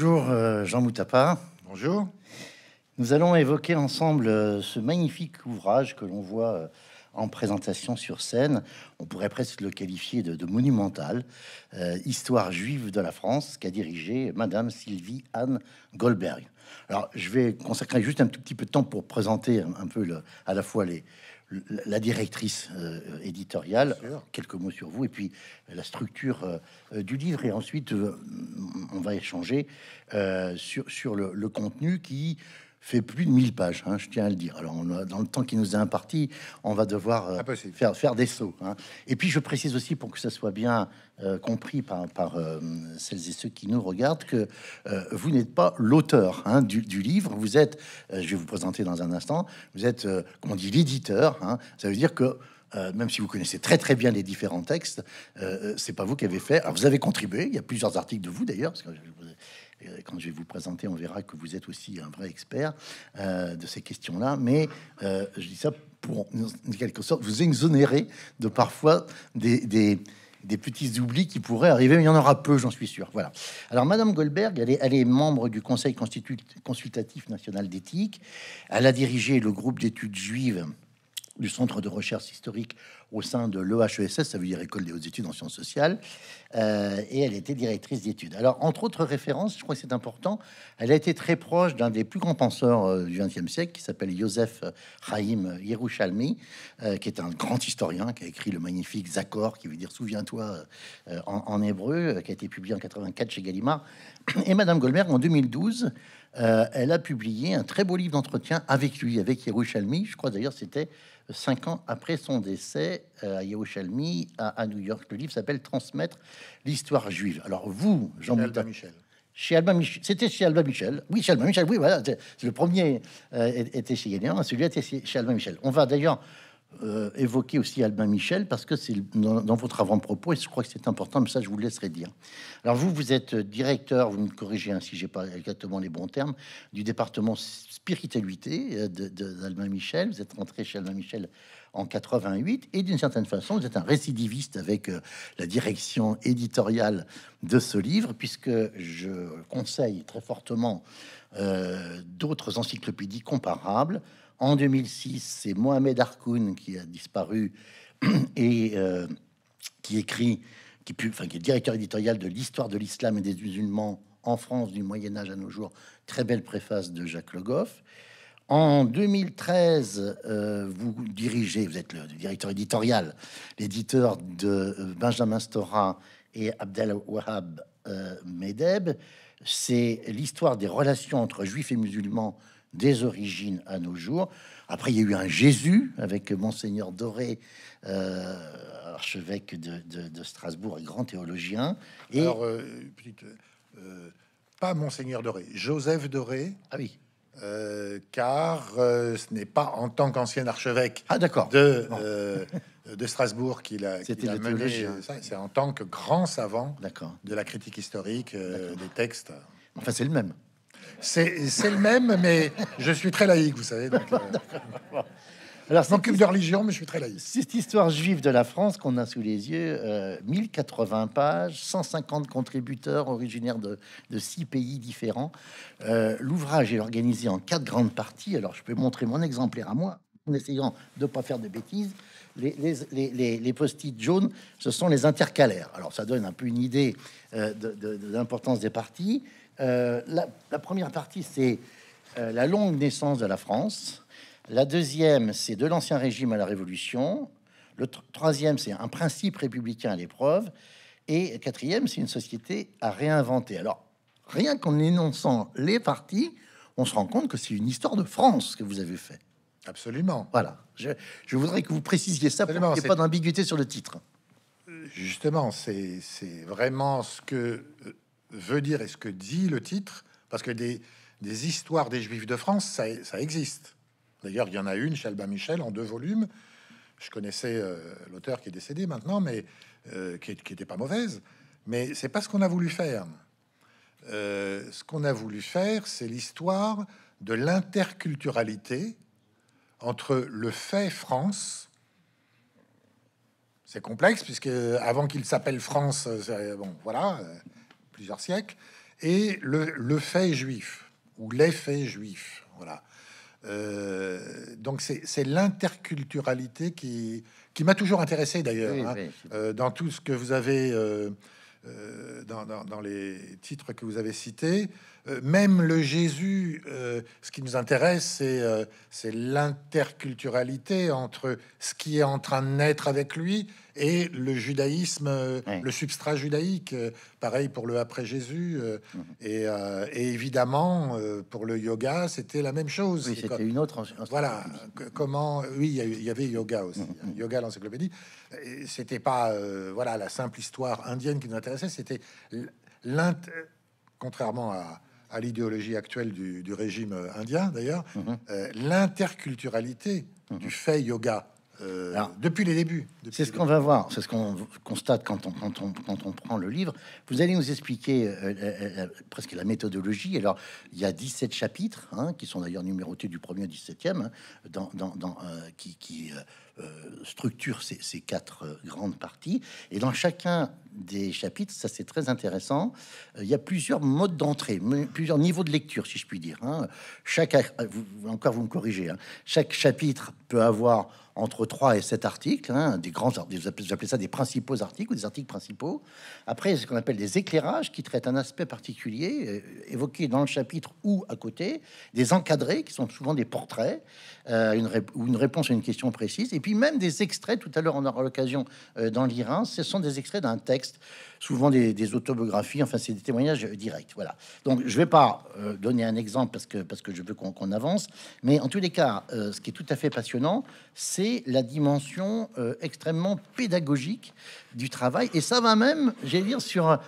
Bonjour euh, Jean Moutapa. Bonjour. Nous allons évoquer ensemble euh, ce magnifique ouvrage que l'on voit euh, en présentation sur scène. On pourrait presque le qualifier de, monumental. Histoire juive de la France qu'a dirigé Madame Sylvie Anne Goldberg. Alors, je vais consacrer juste un tout petit peu de temps pour présenter un, peu à la fois les, la directrice euh, éditoriale, quelques mots sur vous, et puis la structure euh, du livre, et ensuite euh, on va échanger sur, le, contenu qui fait plus de 1000 pages, hein, je tiens à le dire. Alors, on dans le temps qui nous est imparti, on va devoir euh, faire, faire des sauts. Hein. Et puis, je précise aussi, pour que ça soit bien euh, compris par, par euh, celles et ceux qui nous regardent, que vous n'êtes pas l'auteur hein, du, livre, vous êtes, je vais vous présenter dans un instant, vous êtes, comme on dit, l'éditeur. Ça veut dire que même si vous connaissez très très bien les différents textes, c'est pas vous qui avez fait. vous avez contribué, il y a plusieurs articles de vous d'ailleurs, quand je vais vous présenter, on verra que vous êtes aussi un vrai expert euh, de ces questions-là. Mais euh, je dis ça pour, en quelque sorte, vous exonérer de parfois des, des, petits oublis qui pourraient arriver, mais il y en aura peu, j'en suis sûr. Voilà. Alors, Madame Goldberg, elle est, elle est membre du Conseil consultatif national d'éthique. Elle a dirigé le groupe d'études juives du Centre de recherche historique au sein de l'EHESS, ça veut dire École des hautes études en sciences sociales, euh, et elle était directrice d'études. Alors, entre autres références, je crois que c'est important, elle a été très proche d'un des plus grands penseurs du euh, du XXe siècle, qui s'appelle Joseph euh, raïm Yerushalmi, qui est un grand historien, qui a écrit le magnifique Zakor, qui veut dire Souviens-toi en, hébreu, qui a été publié en 84 chez Gallimard. Et Madame Goldberg, en 2012, elle a publié un très beau livre d'entretien avec lui, avec Yerushalmi, je crois d'ailleurs c'était cinq ans après son décès euh, à Yerushalmi, à, New York. Le livre s'appelle Transmettre l'histoire juive. Alors vous, Jean-Michel chez Alba Michel. C'était chez Alba Michel. Oui, chez Michel. Oui, voilà. Le premier euh, était chez Gagnon, celui-là était chez Alba Michel. On va d'ailleurs euh, évoquer aussi Albin Michel parce que c'est dans, votre avant-propos et je crois que c'est important, mais ça je vous laisserai dire. Alors vous, vous êtes directeur, vous me corrigez ainsi, hein, si j'ai pas exactement les bons termes, du département spiritualité euh, d'Albin Michel. Vous êtes rentré chez Albin Michel en 88 et d'une certaine façon vous êtes un récidiviste avec euh, la direction éditoriale de ce livre puisque je conseille très fortement d'autres encyclopédies comparables en 2006, c'est Mohamed Harkoun qui a disparu et euh, qui écrit, qui, est directeur éditorial de l'histoire de l'islam et des musulmans en France du Moyen Âge à nos jours. Très belle préface de Jacques Le Goff. En 2013, euh, vous dirigez, vous êtes le directeur éditorial, l'éditeur de euh, Benjamin Stora et Abdel Wahab Medeb. C'est l'histoire des relations entre juifs et musulmans des origines à nos jours. Après, il y a eu un Jésus avec Monseigneur Doré, euh, archevêque de, Strasbourg et grand théologien. Et... Alors, euh, euh, pas Monseigneur Doré, Joseph Doré. Ah oui. car ce n'est pas en tant qu'ancien archevêque ah, de, de Strasbourg qu'il a, été a mené ça. C'est en tant que grand savant de la critique historique des textes. Enfin, c'est le même. C'est le même, mais je suis très laïque, vous savez. Donc, euh. Alors, de religion, mais je suis très laïque. Cette histoire juive de la France qu'on a sous les yeux, 1080 euh, pages, 150 contributeurs originaires de, six pays différents. Euh, l'ouvrage est organisé en quatre grandes parties. Alors, je peux montrer mon exemplaire à moi, en essayant de ne pas faire de bêtises. Les, post-it jaunes, ce sont les intercalaires. Alors, ça donne un peu une idée de l'importance des parties. Euh, la, première partie, c'est euh, la longue naissance de la France. La deuxième, c'est de l'Ancien Régime à la Révolution. Le troisième, c'est un principe républicain à l'épreuve. Et quatrième, c'est une société à réinventer. Alors, rien qu'en énonçant les partis, on se rend compte que c'est une histoire de France que vous avez fait. Absolument. Voilà. Je, voudrais que vous précisiez ça pour qu'il n'y ait pas d'ambiguïté sur le titre. Justement, c'est vraiment ce que veut dire et ce que dit le titre, parce que des, des histoires des Juifs de France, ça, ça existe. D'ailleurs, il y en a une chez Albin Michel en deux volumes. Je connaissais euh, l'auteur qui est décédé maintenant, mais euh, qui n'était pas mauvaise. Mais c'est pas ce qu'on a voulu faire. Euh, ce qu'on a voulu faire, c'est l'histoire de l'interculturalité entre le fait France. C'est complexe puisque avant qu'il s'appelle France, bon voilà, siècles, et le, fait juif, ou l'effet faits Voilà. Euh, donc c'est l'interculturalité qui, qui m'a toujours intéressé d'ailleurs, hein. euh, dans tout ce que vous avez, euh, dans, dans, les titres que vous avez cités. Euh, même le Jésus, euh, ce qui nous intéresse, euh, c'est l'interculturalité entre ce qui est en train de naître avec lui et le judaïsme, le substrat judaïque. Pareil pour le après Jésus. Mhm. Et, évidemment, pour le yoga, c'était la même chose. Oui, c'était une autre. Voilà. Comment. Oui, il y avait yoga aussi. Mhm. Hein, yoga, l'encyclopédie. C'était pas voilà la simple histoire indienne qui nous intéressait. C'était contrairement à à l'idéologie actuelle du, régime euh, indien, d'ailleurs, mhm. euh, l'interculturalité mhm. du fait yoga. Euh, depuis les débuts. C'est ce qu'on va voir, c'est ce qu'on constate quand on, quand, on, quand on prend le livre. Vous allez nous expliquer presque la méthodologie. Alors, il y a 17 chapitres, hein, qui sont d'ailleurs numérotés du 1er au 17e, hein, dans, dans, qui, qui structure ces, ces, quatre grandes parties. Et dans chacun des chapitres, ça c'est très intéressant. Euh, il y a plusieurs modes d'entrée, plusieurs niveaux de lecture, si je puis dire. Hein. Chaque, euh, encore vous me corrigez, hein. chaque chapitre peut avoir entre 3 et 7 articles, hein, des grands, ça des principaux articles ou des articles principaux. Après, ce qu'on appelle des éclairages qui traitent un aspect particulier euh, évoqué dans le chapitre ou à côté, des encadrés qui sont souvent des portraits une ou une réponse à une question précise, et puis même des extraits. Tout à l'heure, on aura l'occasion d'en lire un. Ce sont des extraits d'un texte souvent des, autobiographies, enfin c'est des témoignages directs. Voilà. Donc je ne vais pas euh, donner un exemple parce que, parce que je veux qu'on avance, mais en tous les cas, euh, ce qui est tout à fait passionnant, c'est la dimension euh, extrêmement pédagogique du travail, et ça va même, j'allais dire, sur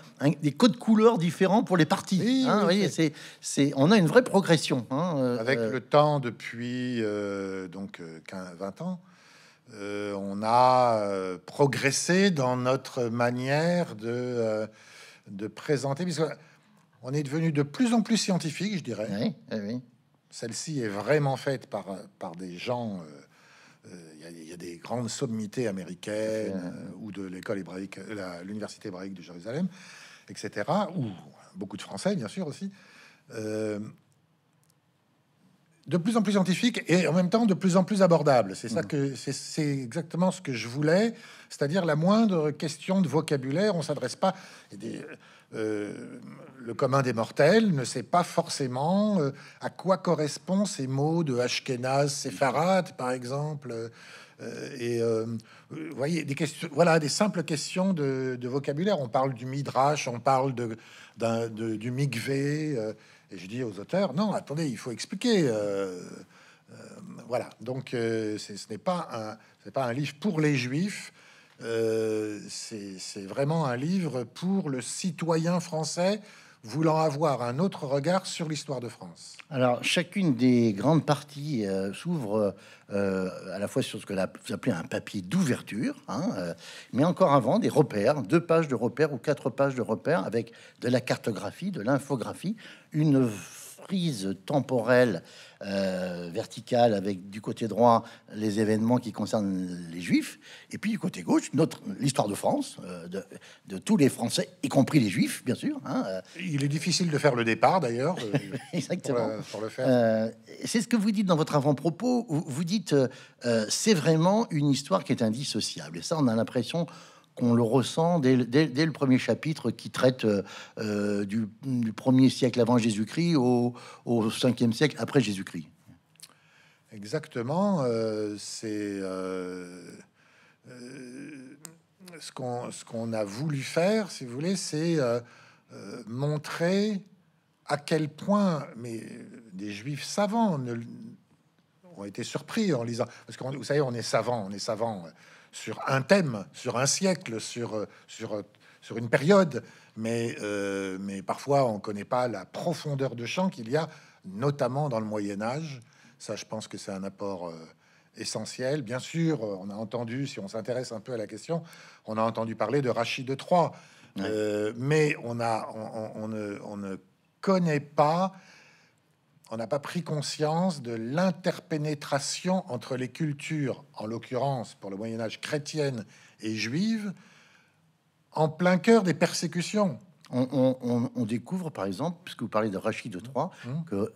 des codes couleurs différents pour les parties. Oui, hein, c'est, c'est, on a une vraie progression. Hein, Avec le temps depuis donc 20 ans euh, on a euh, progressé dans notre manière de, euh, de présenter, puisqu'on est devenu de plus en plus scientifique, je dirais. Oui, Celle-ci est vraiment faite par, des gens. Il y, y, a des grandes sommités américaines ou de l'école hébraïque, l'université hébraïque de Jérusalem, etc. Ou beaucoup de Français, bien sûr aussi de plus en plus scientifique et en même temps de plus en plus abordable. C'est ça mmh. que c'est exactement ce que je voulais, c'est-à-dire la moindre question de vocabulaire, on s'adresse pas. des, euh, le commun des mortels ne sait pas forcément euh, à quoi correspondent ces mots de Ashkenaz, Sepharat, par exemple. Euh, et voyez, des questions, voilà, des simples questions de, vocabulaire. On parle du midrash, on parle de, de du Mikvé. Et je dis aux auteurs, non, attendez, il faut expliquer. Euh, euh, voilà, donc euh, ce n'est pas un livre pour les juifs, c'est vraiment un livre pour le citoyen français voulant avoir un autre regard sur l'histoire de France Alors, chacune des grandes parties euh, s'ouvre euh, à la fois sur ce que vous appelez un papier d'ouverture, hein, euh, mais encore avant des repères, deux pages de repères ou quatre pages de repères avec de la cartographie, de l'infographie, une prise temporelle euh, verticale avec du côté droit les événements qui concernent les juifs, et puis du côté gauche notre l'histoire de France, euh, de, tous les Français, y compris les juifs, bien sûr. Hein, euh. Il est difficile de faire le départ d'ailleurs. Exactement. c'est ce que vous dites dans votre avant-propos. Vous, vous dites c'est vraiment une histoire qui est indissociable. Et ça, on a l'impression on le ressent dès, dès, le premier chapitre qui traite euh, euh, du, premier siècle avant Jésus-Christ au, au cinquième siècle après Jésus-Christ. Exactement, euh, c'est ce qu'on a voulu faire, si vous voulez, c'est montrer à quel point, mais des juifs savants ne, ont été surpris en lisant, parce que vous savez, on est savant, on est savant sur un thème, sur un siècle, sur, euh, sur, euh, sur une période, mais, euh, mais parfois on ne connaît pas la profondeur de champ qu'il y a, notamment dans le Moyen Âge. Ça, je pense que c'est un apport essentiel. Bien sûr, on a entendu, si on s'intéresse un peu à la question, on a entendu parler de Rachid de Troyes, mais on, a, ne, on ne connaît pas on n'a pas pris conscience de l'interpénétration entre les cultures, en l'occurrence pour le Moyen Âge chrétienne et juive, en plein cœur des persécutions. On, découvre, par exemple, puisque vous parlez de Rachid III, mmh. que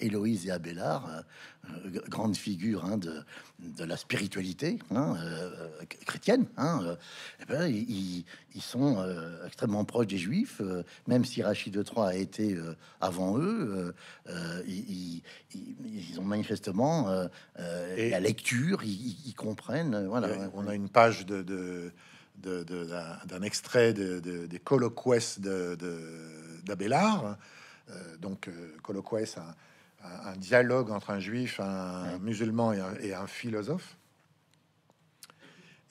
Héloïse et Abélard, euh, euh, grandes figures hein, de, la spiritualité hein, euh, chrétienne, hein, eh ben, ils, sont extrêmement proches des juifs, même si Rachid de a été avant eux, ils, ont manifestement la lecture, ils, comprennent. Voilà. On a une page de, d'un extrait des colloques d'Abélard. donc, colloques, un dialogue entre un juif, un musulman et un, philosophe,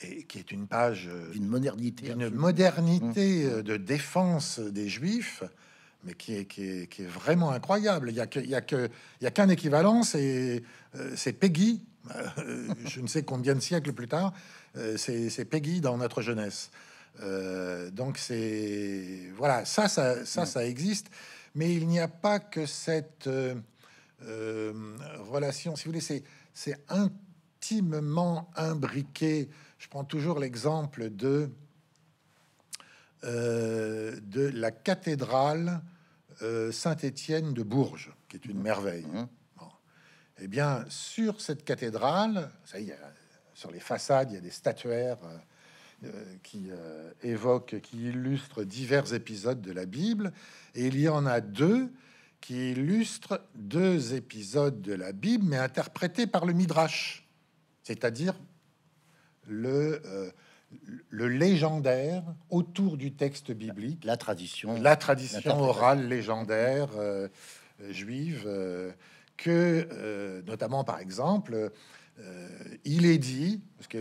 et qui est une page euh, d'une modernité, une modernité mmh. euh, de défense des juifs, mais qui est, qui est, vraiment incroyable. Il n'y a a qu'un équivalent, c'est euh, Peggy. je ne sais combien de siècles plus tard, c'est Peggy dans notre jeunesse. donc c'est voilà, ça, ça, ça existe. Mais il n'y a pas que cette euh, relation, si vous voulez, c'est, intimement imbriqué. Je prends toujours l'exemple de, euh, de la cathédrale euh, Saint-Étienne de Bourges, qui est une merveille. Mmh. Eh bien, sur cette cathédrale, ça y est, sur les façades, il y a des statuaires qui évoquent, qui illustrent divers épisodes de la Bible, et il y en a deux qui illustre deux épisodes de la Bible, mais interprétés par le Midrash, c'est-à-dire le, euh, le légendaire autour du texte biblique. La, tradition. La tradition orale légendaire euh, juive, euh, que, notamment par exemple, il est dit, parce que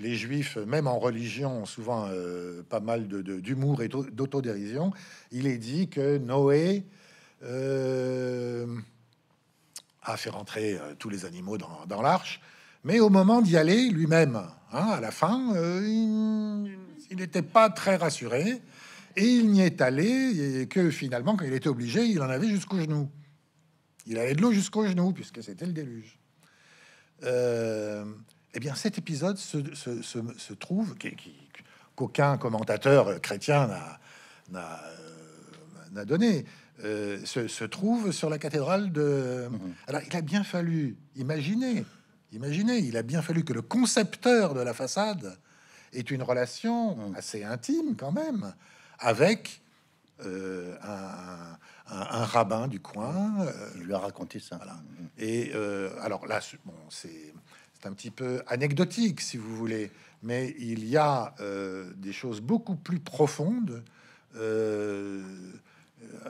les juifs, même en religion, ont souvent euh, pas mal d'humour de, et d'autodérision. Il est dit que Noé euh, a fait rentrer euh, tous les animaux dans, l'arche, mais au moment d'y aller lui-même, hein, à la fin, il n'était pas très rassuré. Et il n'y est allé et que finalement, quand il était obligé, il en avait jusqu'au genou. Il avait de l'eau jusqu'au genou, puisque c'était le déluge. Euh, eh bien, cet épisode se, se, se, trouve, qu'aucun commentateur chrétien n'a euh, donné, euh, se, trouve sur la cathédrale de. Mhm. Alors, il a bien fallu imaginer, imaginer, il a bien fallu que le concepteur de la façade ait une relation mhm. assez intime, quand même, avec euh, un, un, rabbin du coin. il lui a raconté ça. Voilà. Et alors là, bon, c'est c'est un petit peu anecdotique, si vous voulez, mais il y a euh, des choses beaucoup plus profondes. Euh,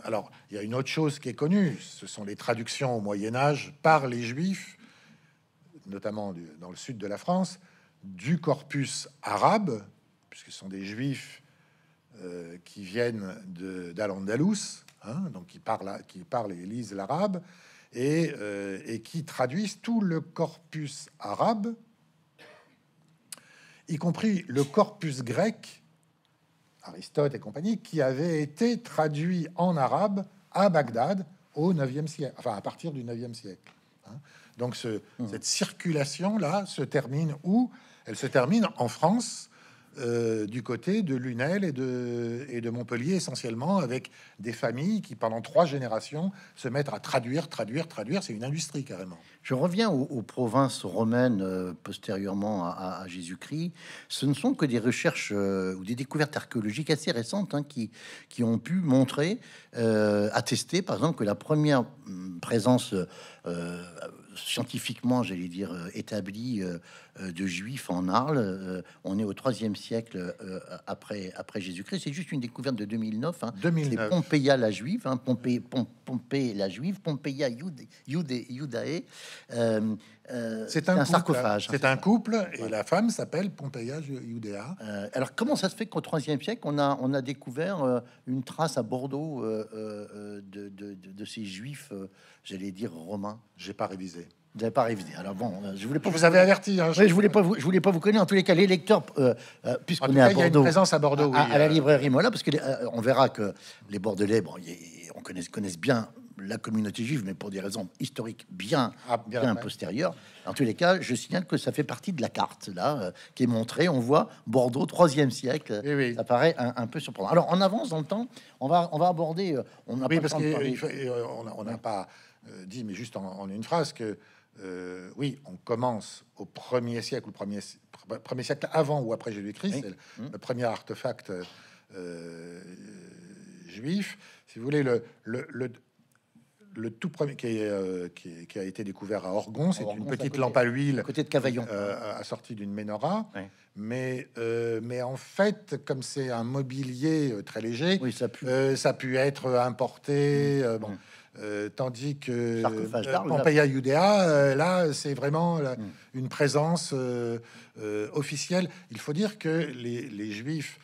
alors, il y a une autre chose qui est connue, ce sont les traductions au Moyen Âge par les Juifs, notamment dans le sud de la France, du corpus arabe, puisque ce sont des Juifs euh, qui viennent d'Al-Andalus, hein, donc qui parlent, qui parlent et lisent l'arabe, euh, et, qui traduisent tout le corpus arabe, y compris le corpus grec, Aristote et compagnie, qui avait été traduit en arabe à Bagdad au 9 siècle, enfin à partir du 9e siècle. Hein. Donc mmh. cette circulation-là se termine où Elle se termine en France euh, du côté de Lunel et de, et de Montpellier essentiellement, avec des familles qui, pendant trois générations, se mettent à traduire, traduire, traduire. C'est une industrie carrément. Je reviens aux, provinces romaines euh, postérieurement à, Jésus-Christ. Ce ne sont que des recherches euh, ou des découvertes archéologiques assez récentes hein, qui, qui ont pu montrer, attester par exemple que la première hum, présence scientifiquement, j'allais dire, établie euh, de juifs en Arles. Euh, on est au troisième siècle euh, après, Jésus-Christ. C'est juste une découverte de 2009. Hein. 2009. Pompéia la juive, hein. Pompé, la juive, Pompéia Yude, c'est un, sarcophage. Hein. C'est un couple et la femme s'appelle Pompéia Judéa. alors comment ça se fait qu'au troisième siècle on a découvert une trace à Bordeaux de, de, ces juifs, j'allais dire romains. J'ai pas révisé. Vous n'avez pas révisé. Alors bon, euh, je voulais pas vous avez averti. Hein, je... ne voulais pas vous, je voulais pas vous connaître. En tous les cas, les lecteurs, euh, euh, puisqu'on est à Bordeaux, une présence à Bordeaux, à, la librairie Mola, parce que on verra que les Bordelais, on connaît, connaissent bien la communauté juive, mais pour des raisons historiques bien, ah, bien, postérieures. En tous les cas, je signale que ça fait partie de la carte là, qui est montrée. On voit Bordeaux, 3 siècle. Ça paraît un, peu surprenant. Alors, en avance dans le temps. On va, on va aborder. On n'a pas parce qu'on n'a pas dit, mais juste en, en une phrase que euh, oui, on commence au premier siècle, le premier, premier siècle avant ou après Jésus-Christ, mmh. le, premier artefact euh, euh, juif. Si vous voulez, le, le, le, tout premier qui, qui, a été découvert à Orgon, c'est une petite lampe à huile, à côté de Cavaillon, assortie d'une menorah. Mais, mais en fait, comme c'est un mobilier très léger, oui, ça, a pu. être importé. Mmh. Bon. Mmh. Euh, tandis que euh, Pompeia UdéA euh, là, c'est vraiment hmm. une présence officielle. Il faut dire que les, Juifs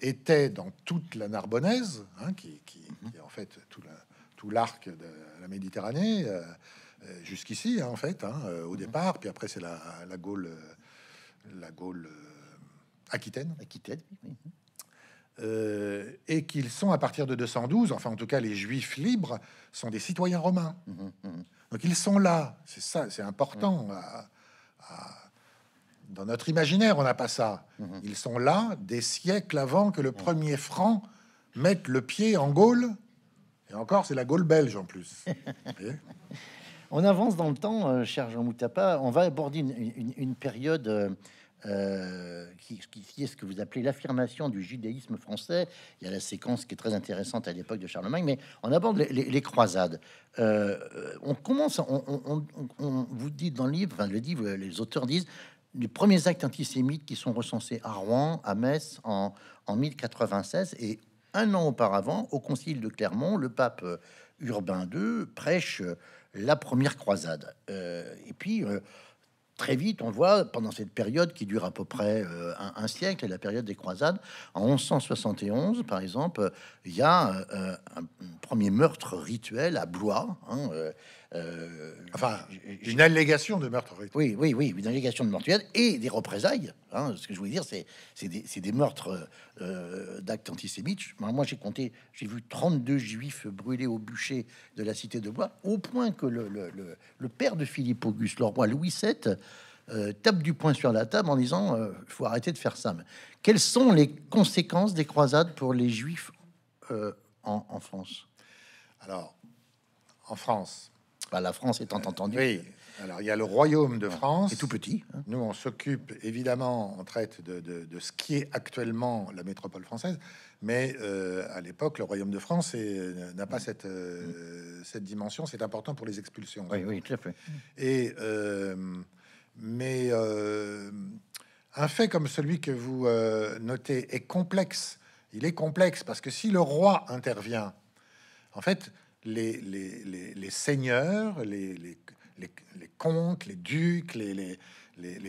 étaient dans toute la Narbonnaise, hein, hmm. qui, est en fait tout, l'arc de la Méditerranée, jusqu'ici, hein, en fait, hein, au hmm. départ. Puis après, c'est la, Gaule, la Gaule aquitaine. Aquitaine, oui. Euh, et qu'ils sont à partir de 212, enfin en tout cas les juifs libres, sont des citoyens romains. Mmh, mmh, mmh. Donc ils sont là, c'est ça, c'est important. dans notre imaginaire, on n'a pas ça. Ils sont là des siècles avant que le premier franc mette le pied en Gaule. Et encore, c'est la Gaule belge en plus. on avance dans le temps, euh, cher Jean Moutapa. On va aborder une, période... Euh, euh, qui, est ce que vous appelez l'affirmation du judaïsme français. Il y a la séquence qui est très intéressante à l'époque de Charlemagne, mais on aborde les, croisades. Euh, euh, on commence, on, vous dit dans le livre, enfin, le livre, les auteurs disent les premiers actes antisémites qui sont recensés à Rouen, à Metz en, 1096 et un an auparavant, au concile de Clermont, le pape Urbain II prêche la première croisade. et puis, très vite, on voit pendant cette période qui dure à peu près euh, un, siècle, la période des croisades, en 1171 par exemple, il y a euh, euh, un premier meurtre rituel à Blois. Hein, euh, enfin, une allégation de meurtre. Oui, oui, oui, une allégation de meurtre et des représailles. Hein. ce que je voulais dire, c'est des, meurtres euh, euh, d'actes antisémites. Moi, j'ai compté, j'ai vu 32 juifs brûlés au bûcher de la cité de Bois, au point que le, père de Philippe Auguste, le roi Louis VII, tape du poing sur la table en disant il faut arrêter de faire ça. quelles sont les conséquences des croisades pour les juifs en, en, France Alors, en France, la France étant entendue. Oui. Alors, il y a le royaume de France. Et tout petit. Hein. Nous, on s'occupe, évidemment, on traite de, ce qui est actuellement la métropole française. Mais euh, à l'époque, le royaume de France euh, n'a pas mm. cette, euh, cette dimension. C'est important pour les expulsions. Oui, oui, tout à fait. Mm. Et, mais un fait comme celui que vous notez est complexe. Il est complexe parce que si le roi intervient, en fait, les, seigneurs, les, comtes, les ducs, les,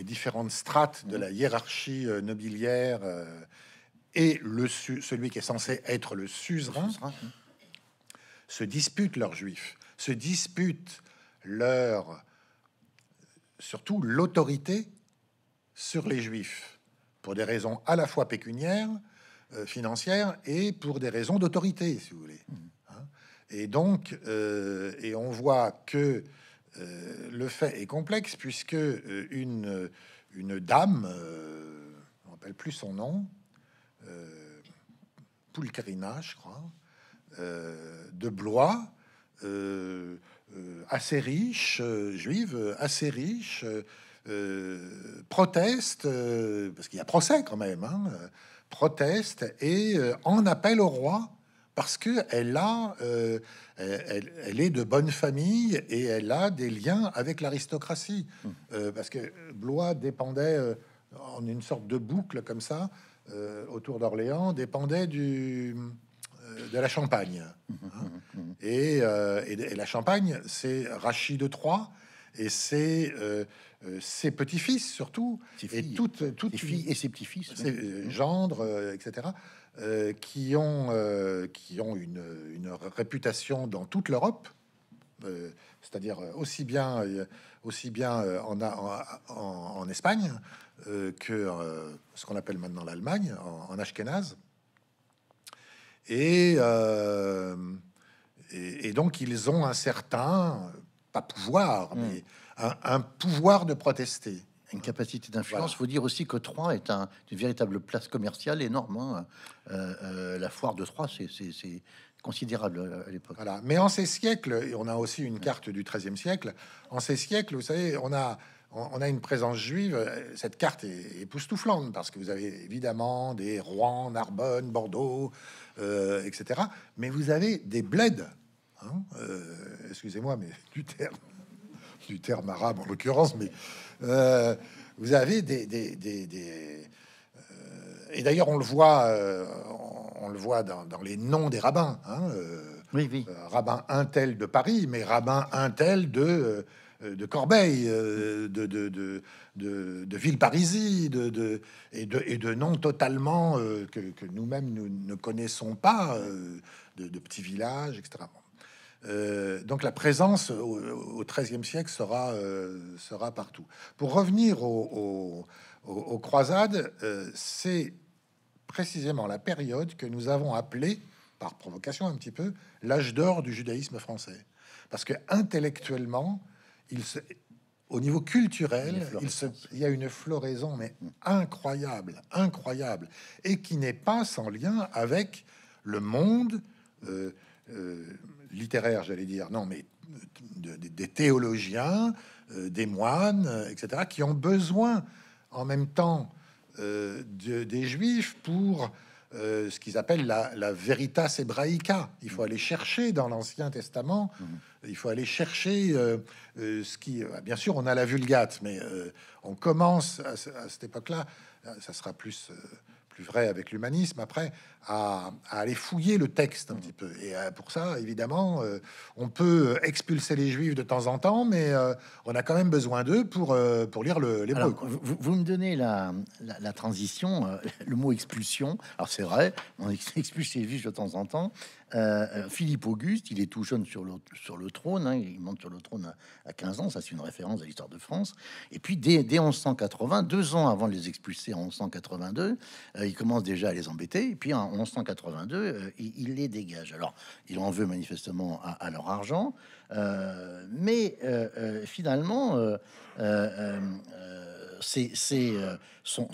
différentes strates de la mm. hiérarchie euh, nobiliaire euh, et celui qui est censé être le suzerain, mm. se disputent leurs juifs, se disputent leur surtout l'autorité sur les juifs pour des raisons à la fois pécuniaires, euh, financières et pour des raisons d'autorité, si vous voulez. Mm. Et donc, euh, et on voit que euh, le fait est complexe puisque euh, une, une dame, on ne rappelle plus son nom, Poulcarina, je crois, de Blois, assez riche, juive, assez riche, proteste, parce qu'il y a procès quand même, hein, proteste et en appelle au roi parce qu'elle euh, elle, est de bonne famille et elle a des liens avec l'aristocratie. Hmm. Euh, parce que Blois dépendait euh, en une sorte de boucle comme ça autour d'Orléans, dépendait de la Champagne. Hmm, hmm, hein et, la Champagne, c'est Rachid de Troyes et c'est ses petits-fils surtout, et toutes, toutes filles et ses petits-fils, ses gendres, etc. Euh, qui ont, euh, qui ont une, une, réputation dans toute l'Europe, euh, c'est-à-dire aussi bien, aussi bien en, en, Espagne que ce qu'on appelle maintenant l'Allemagne, en, Ashkenaz. Et, donc ils ont un certain, pas pouvoir, hmm. mais un, pouvoir de protester une capacité d'influence. Vous faut dire aussi que Troyes est un, une véritable place commerciale énorme. Hein. Euh, euh, la foire de Troyes, c'est considérable euh, à l'époque. Voilà. Mais en ces siècles, et on a aussi une carte du XIIIe siècle, en ces siècles, vous savez, on a, on a une présence juive. Cette carte est époustouflante parce que vous avez évidemment des Rouen, Narbonne, Bordeaux, etc. Mais vous avez des bleds. Hein, excusez-moi, mais du terme du terme arabe en l'occurrence, mais euh, vous avez des, euh, et d'ailleurs on le voit, euh, on, le voit dans, les noms des rabbins. Hein, oui, oui. rabbin un tel de Paris, mais rabbin un tel de de Corbeil, de, de, de, Villeparisis, de, et, de, et de noms totalement que, nous-mêmes nous ne connaissons pas, de, petits villages, etc. Euh, donc la présence au XIIIe siècle sera, euh, sera partout. Pour revenir aux, croisades, euh, c'est précisément la période que nous avons appelée, par provocation un petit peu, l'âge d'or du judaïsme français. Parce que intellectuellement, il au niveau culturel, il, y a une floraison mais incroyable, incroyable, et qui n'est pas sans lien avec le monde littéraires, j'allais dire, non, mais des théologiens, euh, des moines, euh, etc., qui ont besoin en même temps euh, des juifs pour ce qu'ils appellent la, la, veritas hebraica. Il faut mm. aller chercher dans l'Ancien Testament, mm. il faut aller chercher ce qui... Bien sûr, on a la vulgate, mais on commence à cette époque-là, ça sera plus vrai avec l'humanisme après, à, aller fouiller le texte un mm. petit peu. Et euh, pour ça, évidemment, euh, on peut expulser les juifs de temps en temps, mais euh, on a quand même besoin d'eux pour, pour lire le, l'hébreu. Vous, me donnez la, la transition, le mot expulsion. Alors c'est vrai, on expulse les juifs de temps en temps. Euh, euh, Philippe Auguste, il est tout jeune sur le, trône, hein, il monte sur le trône à, 15 ans, ça c'est une référence à l'histoire de France. Et puis dès, 1180, deux ans avant de les expulser en 1182, euh, il commence déjà à les embêter. Et puis en 1182, il, les dégage. Alors il en veut manifestement à, leur argent, mais finalement, c'est son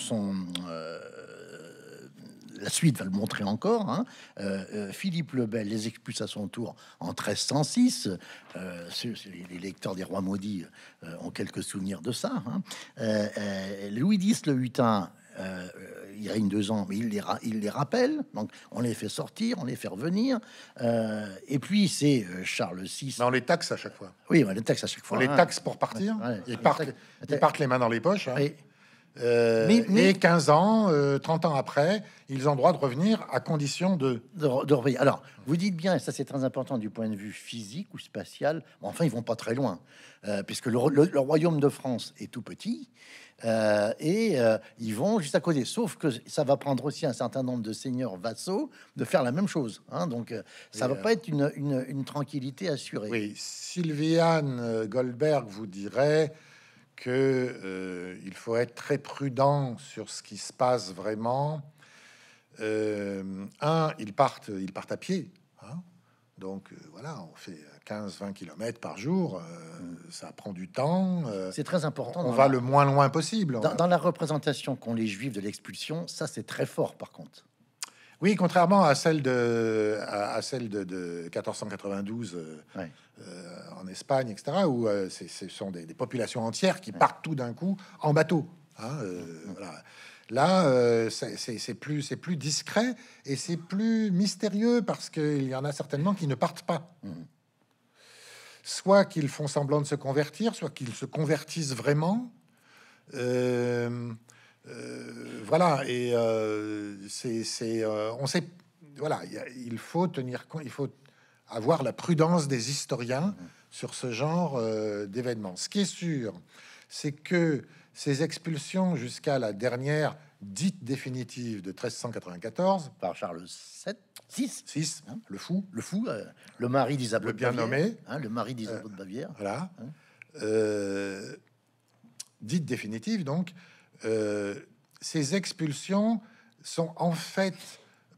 la suite va le montrer encore. Hein. Euh, euh, Philippe le Bel les expulse à son tour en 1306. Euh, les lecteurs des Rois maudits ont quelques souvenirs de ça. Hein. Louis X le Hutin il règne deux ans, mais il les, rappelle. Donc, on les fait sortir, on les fait revenir. et puis, c'est Charles VI. Mais on les taxe à chaque fois. Oui, on les taxe à chaque fois. On les hein. taxe pour partir. Et ils, partent, les mains dans les poches. Et, euh, mais, Et 15 ans, 30 euh, ans après, ils ont droit de revenir à condition de... de, Alors, vous dites bien, et ça c'est très important du point de vue physique ou spatial, enfin ils vont pas très loin, euh, puisque le, royaume de France est tout petit, et ils vont juste à côté, sauf que ça va prendre aussi un certain nombre de seigneurs vassaux de faire la même chose. Hein, donc ça va pas être une, une, tranquillité assurée. Oui, Sylviane Goldberg vous dirait qu'il euh, faut être très prudent sur ce qui se passe vraiment. Euh, un, ils partent, ils partent à pied. Hein. donc euh, voilà, on fait 15-20 km par jour, mm. ça prend du temps. c'est très important. On va le moins loin possible. dans la représentation qu'ont les juifs de l'expulsion, ça c'est très fort par contre. Oui, contrairement à celle de, à, celle de, 1492 euh, euh, en Espagne, etc., où euh, ce sont des, populations entières qui partent tout d'un coup en bateau. Hein, Là, c'est plus, c'est plus discret et c'est plus mystérieux parce qu'il y en a certainement qui ne partent pas. Mmh. Soit qu'ils font semblant de se convertir, soit qu'ils se convertissent vraiment. Euh, voilà, et euh, c'est, euh, on sait, voilà, il faut tenir compte, il faut avoir la prudence des historiens mm-hmm. sur ce genre d'événements. Ce qui est sûr, c'est que ces expulsions jusqu'à la dernière dite définitive de 1394 par Charles VII, 6, hein, le fou, le fou, le mari d'Isabelle, bien Bavière, nommé, hein, le mari d'Isabelle de Bavière, voilà, hein. dite définitive donc, euh, ces expulsions sont en fait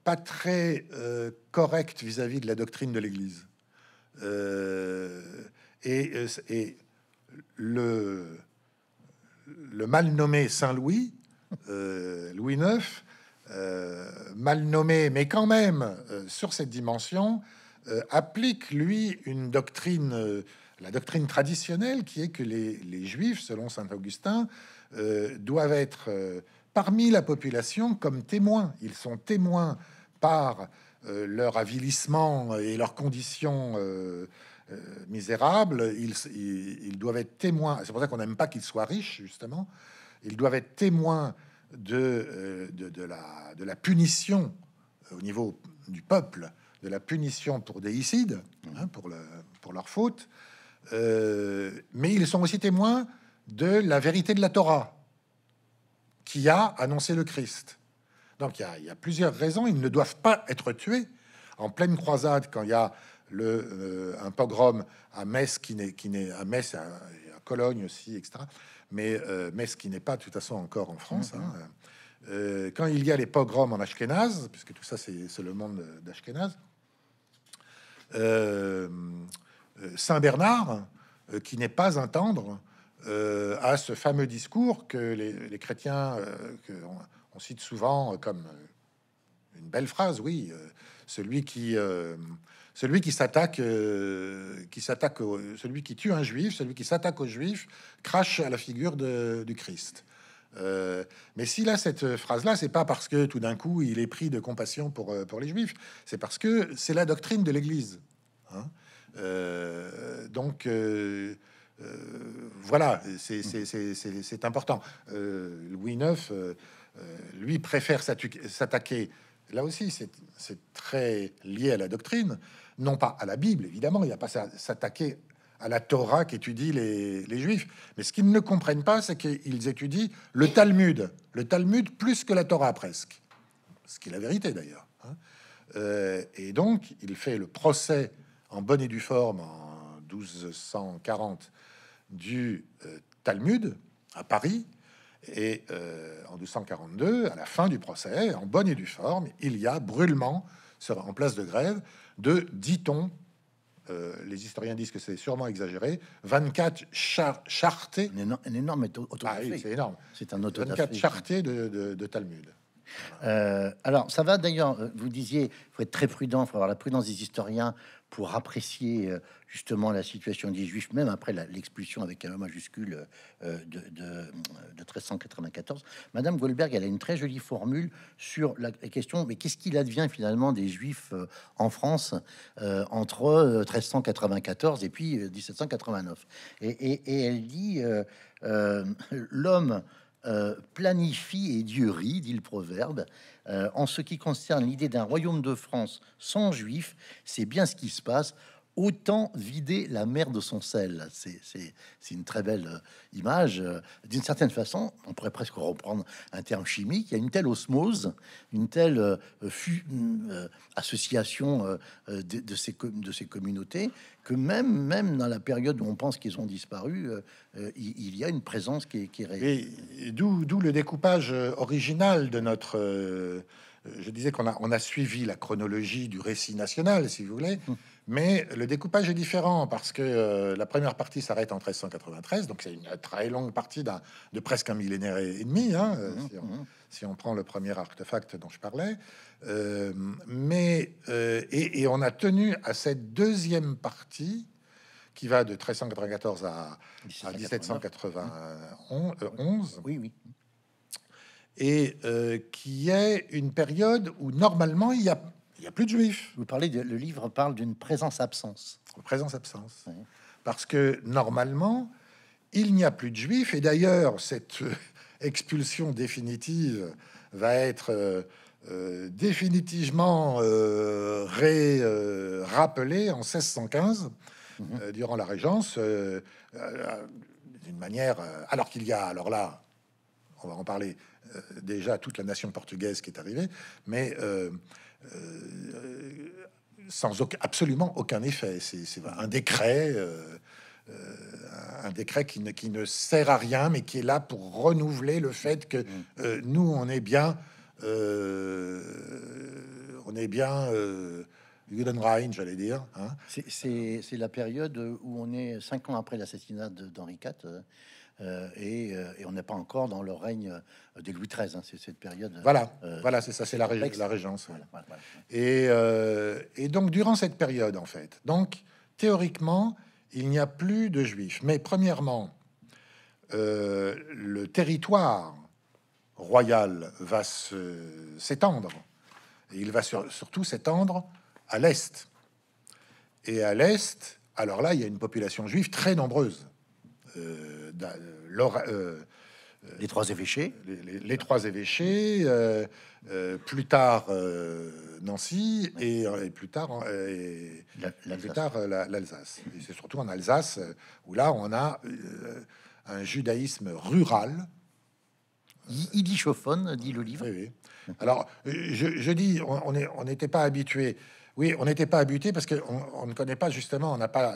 pas très euh, correctes vis-à-vis de la doctrine de l'Église. Euh, et, le, mal nommé Saint Louis, Louis IX, mal nommé, mais quand même sur cette dimension, applique lui une doctrine la doctrine traditionnelle qui est que les juifs, selon saint Augustin, euh, doivent être euh, parmi la population comme témoins. Ils sont témoins par euh, leur avilissement et leurs conditions misérables. Ils, doivent être témoins. C'est pour ça qu'on n'aime pas qu'ils soient riches, justement. Ils doivent être témoins de, de, la, de la punition au niveau du peuple, de la punition pour déicide, hein, pour, pour leur faute. mais ils sont aussi témoins de la vérité de la Torah qui a annoncé le Christ. Donc il y, a, plusieurs raisons. Ils ne doivent pas être tués en pleine croisade quand il y a le, euh, un pogrom à Metz qui n'est qui n'est à Metz à, Cologne aussi etc. Mais euh, Metz qui n'est pas de toute façon encore en France. Mhm. Hein. Euh, quand il y a les pogroms en Ashkenaz, puisque tout ça c'est le monde d'Ashkenaz, Saint Bernard qui n'est pas un tendre euh, à ce fameux discours que les, chrétiens, euh, on, cite souvent comme euh, une belle phrase, oui, celui qui celui qui s'attaque, qui s'attaque, celui qui tue un juif, celui qui s'attaque aux juifs, crache à la figure du Christ. mais si là, cette phrase-là, c'est pas parce que tout d'un coup il est pris de compassion pour, pour les juifs, c'est parce que c'est la doctrine de l'Église. Hein. donc, euh, voilà, c'est important. Euh, Louis IX, euh, lui, préfère s'attaquer. Là aussi, c'est très lié à la doctrine, non pas à la Bible, évidemment, il n'y a pas s'attaquer à la Torah qu'étudient les, Juifs. Mais ce qu'ils ne comprennent pas, c'est qu'ils étudient le Talmud, le Talmud plus que la Torah presque, ce qui est la vérité d'ailleurs. Hein. et donc, il fait le procès en bonne et due forme en 1240 du euh, Talmud à Paris. Et euh, en 1242, à la fin du procès, en bonne et due forme, il y a brûlement sur, en place de grève de, dit-on, euh, les historiens disent que c'est sûrement exagéré, 24 char énorme, ah c'est énorme. C'est un auto 24 de, Talmud. alors, ça va d'ailleurs, vous disiez, il faut être très prudent, il faut avoir la prudence des historiens pour apprécier euh, justement la situation des Juifs, même après l'expulsion avec un e majuscule euh, euh, de, 1394. Madame Goldberg, elle a une très jolie formule sur la question, mais qu'est-ce qu'il advient finalement des Juifs en France entre 1394 et puis 1789 Et, elle dit, l'homme euh, planifie et Dieu rit, dit le proverbe. Euh, en ce qui concerne l'idée d'un royaume de France sans juifs, c'est bien ce qui se passe autant vider la mer de son sel. C'est une très belle euh, image. Euh, d'une certaine façon, on pourrait presque reprendre un terme chimique. Il y a une telle osmose, une telle euh, association de, ces, de ces communautés que même, même dans la période où on pense qu'ils ont disparu, il, y a une présence qui est, qui réelle. D'où le découpage original de notre je disais qu'on a, on a suivi la chronologie du récit national, si vous voulez, hum. Mais le découpage est différent parce que euh, la première partie s'arrête en 1393, donc c'est une très longue partie d'un, de presque un millénaire et, demi, hein, euh, mmh, mmh. si, on, prend le premier artefact dont je parlais. Euh, mais et, on a tenu à cette deuxième partie qui va de 1394 à, 1791. Oui, oui. Et qui est une période où normalement il y a il n'y a plus de juifs. Vous parlez de, le livre parle d'une présence-absence. Présence-absence. Parce que normalement, il n'y a plus de juifs. Et d'ailleurs, cette euh, expulsion définitive va être euh, euh, définitivement ré, rappelée en 1615 mhm. durant la Régence, d'une manière. alors qu'il y a, alors là, on va en parler déjà toute la nation portugaise qui est arrivée, mais euh, sans aucun, absolument aucun effet. C'est un décret. Euh, euh, un décret qui ne, qui ne sert à rien, mais qui est là pour renouveler le fait que mmh. nous, on est bien, on est bien Judenrein, j'allais dire. Hein. C'est la période où on est cinq ans après l'assassinat d'Henri IV. Euh, euh, et, on n'est pas encore dans le règne euh, de Louis XIII. Hein, c'est cette période. Voilà, voilà, c'est ça, c'est la, régence. Et, donc durant cette période, en fait, donc théoriquement, il n'y a plus de juifs. Mais premièrement, le territoire royal va s'étendre. il va surtout s'étendre à l'est. Et à l'est, alors là, il y a une population juive très nombreuse. Euh, euh, euh, les trois évêchés. Les, trois évêchés, plus tard Nancy et, plus tard l'Alsace. c'est surtout en Alsace où là on a un judaïsme rural. Yiddishophone, dit le livre. Oui, Alors, je, dis, on n'était on pas habitué. Oui, on n'était pas habitué parce qu'on on ne connaît pas justement, on n'a pas,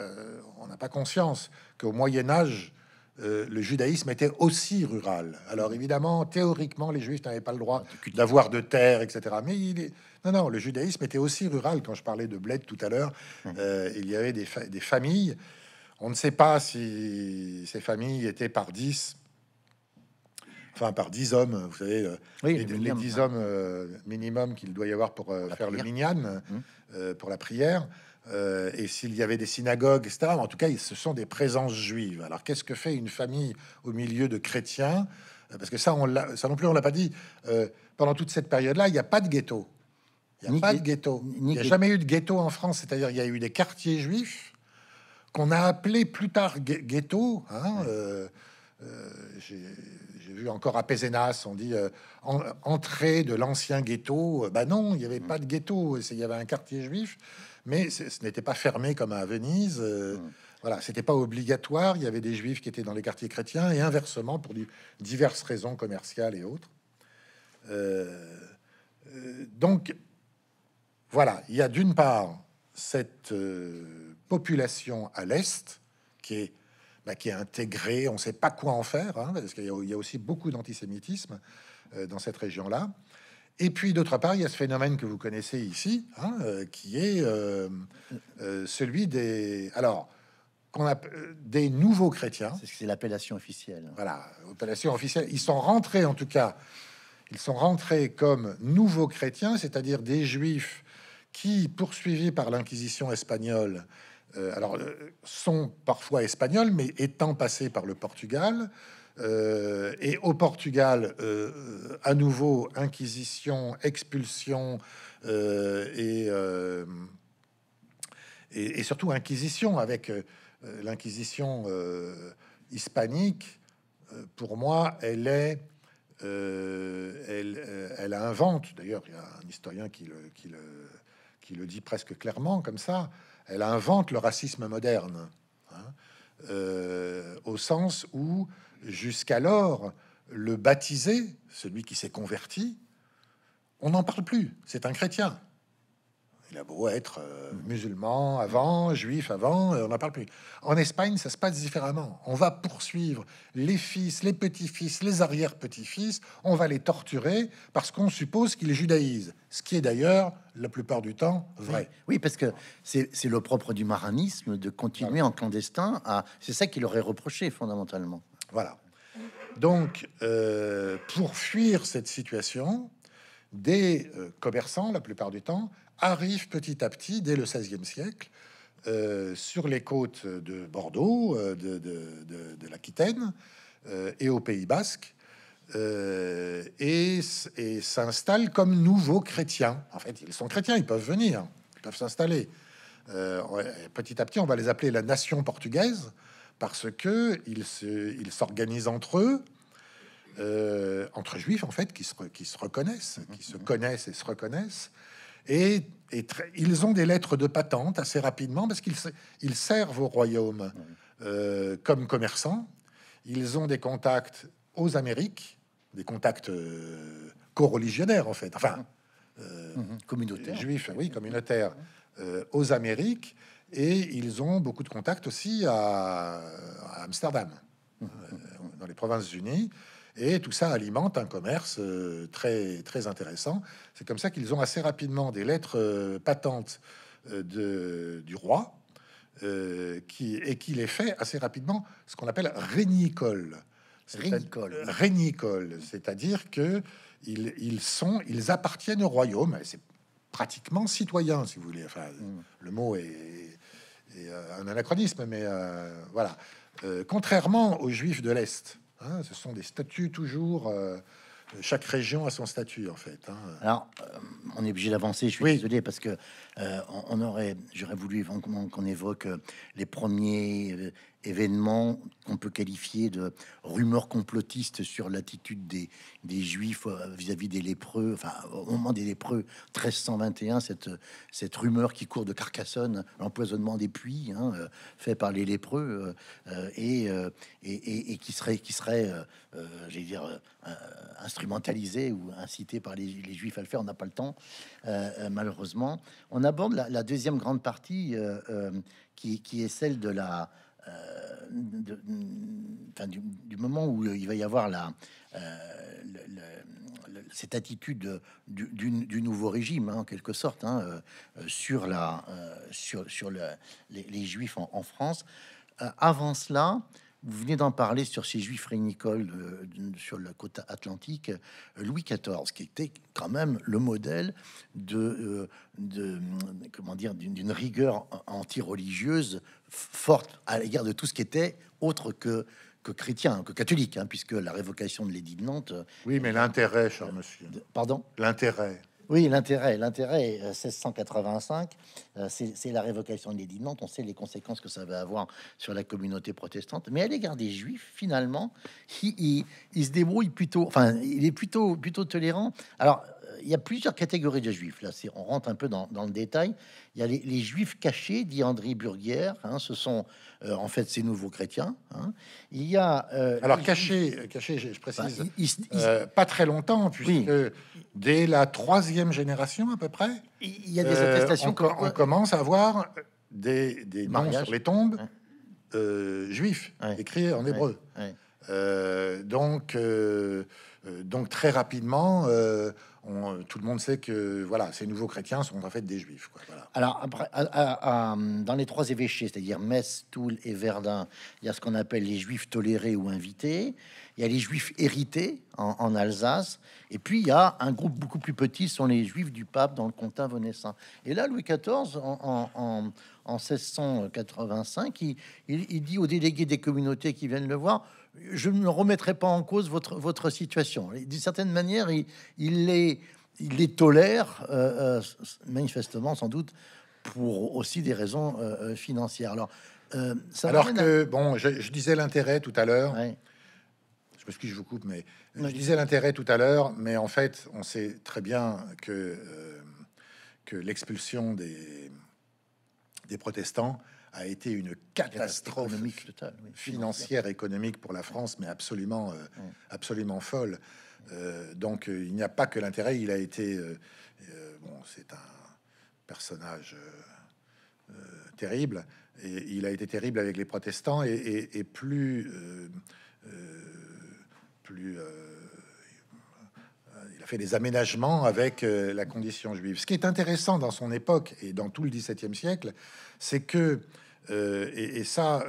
on n'a pas conscience qu'au Moyen Âge, euh, le judaïsme était aussi rural. Alors évidemment, théoriquement, les juifs n'avaient pas le droit d'avoir de terre, etc. Mais non, non, le judaïsme était aussi rural. Quand je parlais de bled tout à l'heure, hum. euh, il y avait des, familles. On ne sait pas si ces familles étaient par dix, enfin par dix hommes. Vous savez, euh, les, dix hommes minimum qu'il doit y avoir pour faire le minyan, hum. pour la prière. Euh, et s'il y avait des synagogues, etc. en tout cas, ce sont des présences juives. Alors, qu'est-ce que fait une famille au milieu de chrétiens euh, Parce que ça, on ça non plus, on l'a pas dit. Euh, pendant toute cette période-là, il n'y a pas de ghetto. Il n'y a pas de ghetto. Il n'y a jamais eu de ghetto en France. C'est-à-dire, il y a eu des quartiers juifs qu'on a appelés plus tard ghetto. Hein, j'ai vu encore à Pézenas, on dit entrée de l'ancien ghetto. bah ben non, il n'y avait mm. pas de ghetto, il y avait un quartier juif mais ce n'était pas fermé comme à Venise. Euh, mm. Voilà, c'était pas obligatoire. Il y avait des juifs qui étaient dans les quartiers chrétiens et inversement pour diverses raisons commerciales et autres. Euh, euh, donc voilà, il y a d'une part cette population à l'est qui est bah, intégrée. On ne sait pas quoi en faire hein, parce qu'il y, a aussi beaucoup d'antisémitisme dans cette région-là. Et puis, d'autre part, il y a ce phénomène que vous connaissez ici, hein, euh, qui est euh, euh, celui des... Alors, qu'on a des nouveaux chrétiens. C'est l'appellation officielle. Voilà, appellation officielle. Ils sont rentrés, en tout cas, ils sont rentrés comme nouveaux chrétiens, c'est-à-dire des juifs qui, poursuivis par l'inquisition espagnole, alors sont parfois espagnols, mais étant passés par le Portugal, euh, et au Portugal, euh, à nouveau, inquisition, expulsion euh, et, et, surtout inquisition avec l'inquisition hispanique. Pour moi, elle est, elle, elle invente. D'ailleurs, il y a un historien qui le, qui le, dit presque clairement comme ça. Elle invente le racisme moderne, hein, au sens où jusqu'alors, le baptisé, celui qui s'est converti, on n'en parle plus, c'est un chrétien. Il a beau être euh, mm. musulman avant, juif avant, euh, on n'en parle plus. En Espagne, ça se passe différemment. On va poursuivre les fils, les petits-fils, les arrière-petits-fils, on va les torturer parce qu'on suppose qu'ils judaïsent. Ce qui est d'ailleurs, la plupart du temps, vrai. Oui, parce que c'est le propre du maranisme de continuer en clandestin à... C'est ça qu'il aurait reproché fondamentalement. Voilà. Donc, euh, pour fuir cette situation, des euh, commerçants, la plupart du temps, arrivent petit à petit, dès le 16e siècle, euh, sur les côtes de Bordeaux, de, l'Aquitaine et au Pays Basque, et, et s'installent comme nouveaux chrétiens. En fait, ils sont chrétiens, ils peuvent venir, ils peuvent s'installer. petit à petit, on va les appeler la nation portugaise, parce que ils s'organisent entre eux, euh, entre juifs en fait, qui se, reconnaissent, qui se mhm. connaissent et se reconnaissent. Et, ils ont des lettres de patente assez rapidement parce qu'ils servent au royaume euh, comme commerçants. Ils ont des contacts aux Amériques, des contacts euh, co-religionnaires en fait, enfin mhm. mhm. communauté juifs, oui, communautaires aux Amériques. Et ils ont beaucoup de contacts aussi à, Amsterdam, euh, dans les provinces unies. Et tout ça alimente un commerce euh, très, très intéressant. C'est comme ça qu'ils ont assez rapidement des lettres euh, patentes de, du roi, qui, et qui les fait assez rapidement ce qu'on appelle régnicole. Régnicole, c'est-à-dire que ils, sont, ils appartiennent au royaume. C'est pratiquement citoyen, si vous voulez. Enfin, mm. le mot est, euh, un anachronisme, mais euh, voilà. Euh, contrairement aux Juifs de l'Est, hein, ce sont des statuts toujours chaque région a son statut en fait. Hein. Alors, on est obligé d'avancer, je suis désolé, parce que euh, on, aurait, j'aurais voulu éventuellement qu'on évoque euh, les premiers euh, événements qu'on peut qualifier de rumeurs complotistes sur l'attitude des, juifs vis-à-vis des lépreux, enfin au moment des lépreux 1321, cette, cette rumeur qui court de Carcassonne, l'empoisonnement des puits hein, fait par les lépreux et, et, qui serait, qui serait dire, instrumentalisé ou incité par les, les, juifs à le faire. On n'a pas le temps, malheureusement. On on aborde la, deuxième grande partie euh, euh, qui, est celle de la euh, du, moment où il va y avoir la, cette attitude du, nouveau régime, hein, en quelque sorte, hein, sur, la, sur, sur les, juifs en France. avant cela, vous venez d'en parler sur ces juifs rénicoles euh, sur la côte atlantique. Euh, Louis XIV, qui était quand même le modèle de, euh, comment dire, d'une rigueur anti-religieuse forte à l'égard de tout ce qui était autre que que chrétien, que catholique, hein, puisque la révocation de l'édit de Nantes. Oui, mais l'intérêt, cher monsieur. Pardon. L'intérêt. Oui, l'intérêt, l'intérêt, 1685, euh, euh, c'est la révocation de l'édit On sait les conséquences que ça va avoir sur la communauté protestante. Mais à l'égard des Juifs, finalement, il, se débrouille plutôt, enfin, il est plutôt, plutôt tolérant. Alors, euh, il y a plusieurs catégories de Juifs. Là, on rentre un peu dans, le détail. Il y a les, Juifs cachés, dit André Burguière. Hein, ce sont euh, en fait ces nouveaux chrétiens. Hein. Il y a euh, alors caché, caché, je, précise, bah, euh, pas très longtemps, puisque dès la troisième génération à peu près, il y a des attestations. On, commence à voir des, des noms sur les tombes juifs écrits en hébreu. donc, donc très rapidement. Euh, tout le monde sait que voilà, ces nouveaux chrétiens sont en fait des juifs. Alors, après, euh, dans les trois évêchés, c'est-à-dire Metz, Toul et Verdun, il y a ce qu'on appelle les juifs tolérés ou invités, il y a les juifs hérités en, Alsace, et puis il y a un groupe beaucoup plus petit, ce sont les juifs du pape dans le comtat venessin. Et là, Louis XIV, en, 1685, il dit aux délégués des communautés qui viennent le voir, je ne remettrai pas en cause votre, votre situation. D'une certaine manière, il, il, les, il les tolère, euh, euh, manifestement, sans doute, pour aussi des raisons euh, financières. Alors, Alors que, bon, je, disais l'intérêt tout à l'heure. Je Je m'excuse, je vous coupe, mais je disais l'intérêt tout à l'heure, mais en fait, on sait très bien que, que l'expulsion des, des protestants a été une catastrophe financière, économique pour la France, mais absolument, euh, absolument folle. Euh, donc euh, il n'y a pas que l'intérêt, il a été... bon, c'est un personnage terrible, et il a été terrible avec les protestants, et, plus... plus il a fait des aménagements avec la condition juive. Ce qui est intéressant dans son époque et dans tout le XVIIe siècle, c'est que euh, et, ça,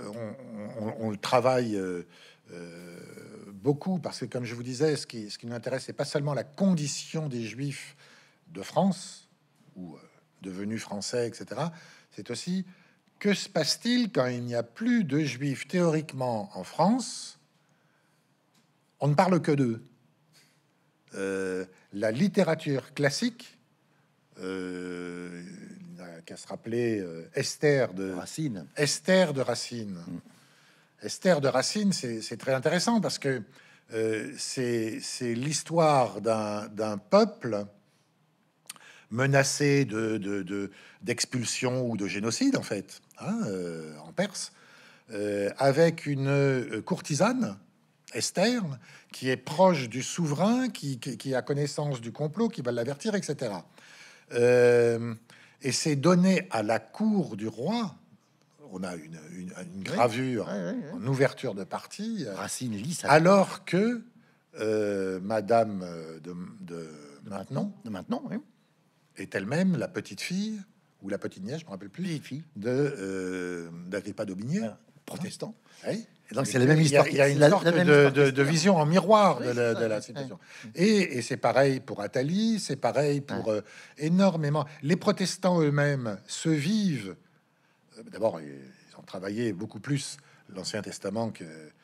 on, le travaille euh, euh, beaucoup parce que, comme je vous disais, ce qui, ce qui nous intéresse, c'est pas seulement la condition des Juifs de France ou devenus français, etc. C'est aussi que se passe-t-il quand il n'y a plus de Juifs théoriquement en France On ne parle que d'eux. la littérature classique euh, qu'à se rappeler euh, Esther de Racine. Esther de Racine. Mm. Esther de Racine, c'est très intéressant parce que euh, c'est l'histoire d'un peuple menacé d'expulsion de, de, d'expulsion ou de génocide, en fait, hein, euh, en Perse, avec une courtisane Esther, qui est proche du souverain, qui, qui, a connaissance du complot, qui va l'avertir, etc. Euh, et c'est donné à la cour du roi. On a une, une, une gravure en ouverture de partie. Racine lisse. Alors que euh, Madame euh, de, de, maintenant, de maintenant est elle-même la petite fille ou la petite nièce, je me rappelle plus, fille. de euh, d'Agrippa d'Aubigné, protestant. et donc c'est la même histoire. Il y a, une sorte de, vision en miroir de, la, situation. Et, c'est pareil pour Attali, c'est pareil pour euh, énormément. Les protestants eux-mêmes se vivent. Euh, d'abord, ils ont travaillé beaucoup plus l'Ancien Testament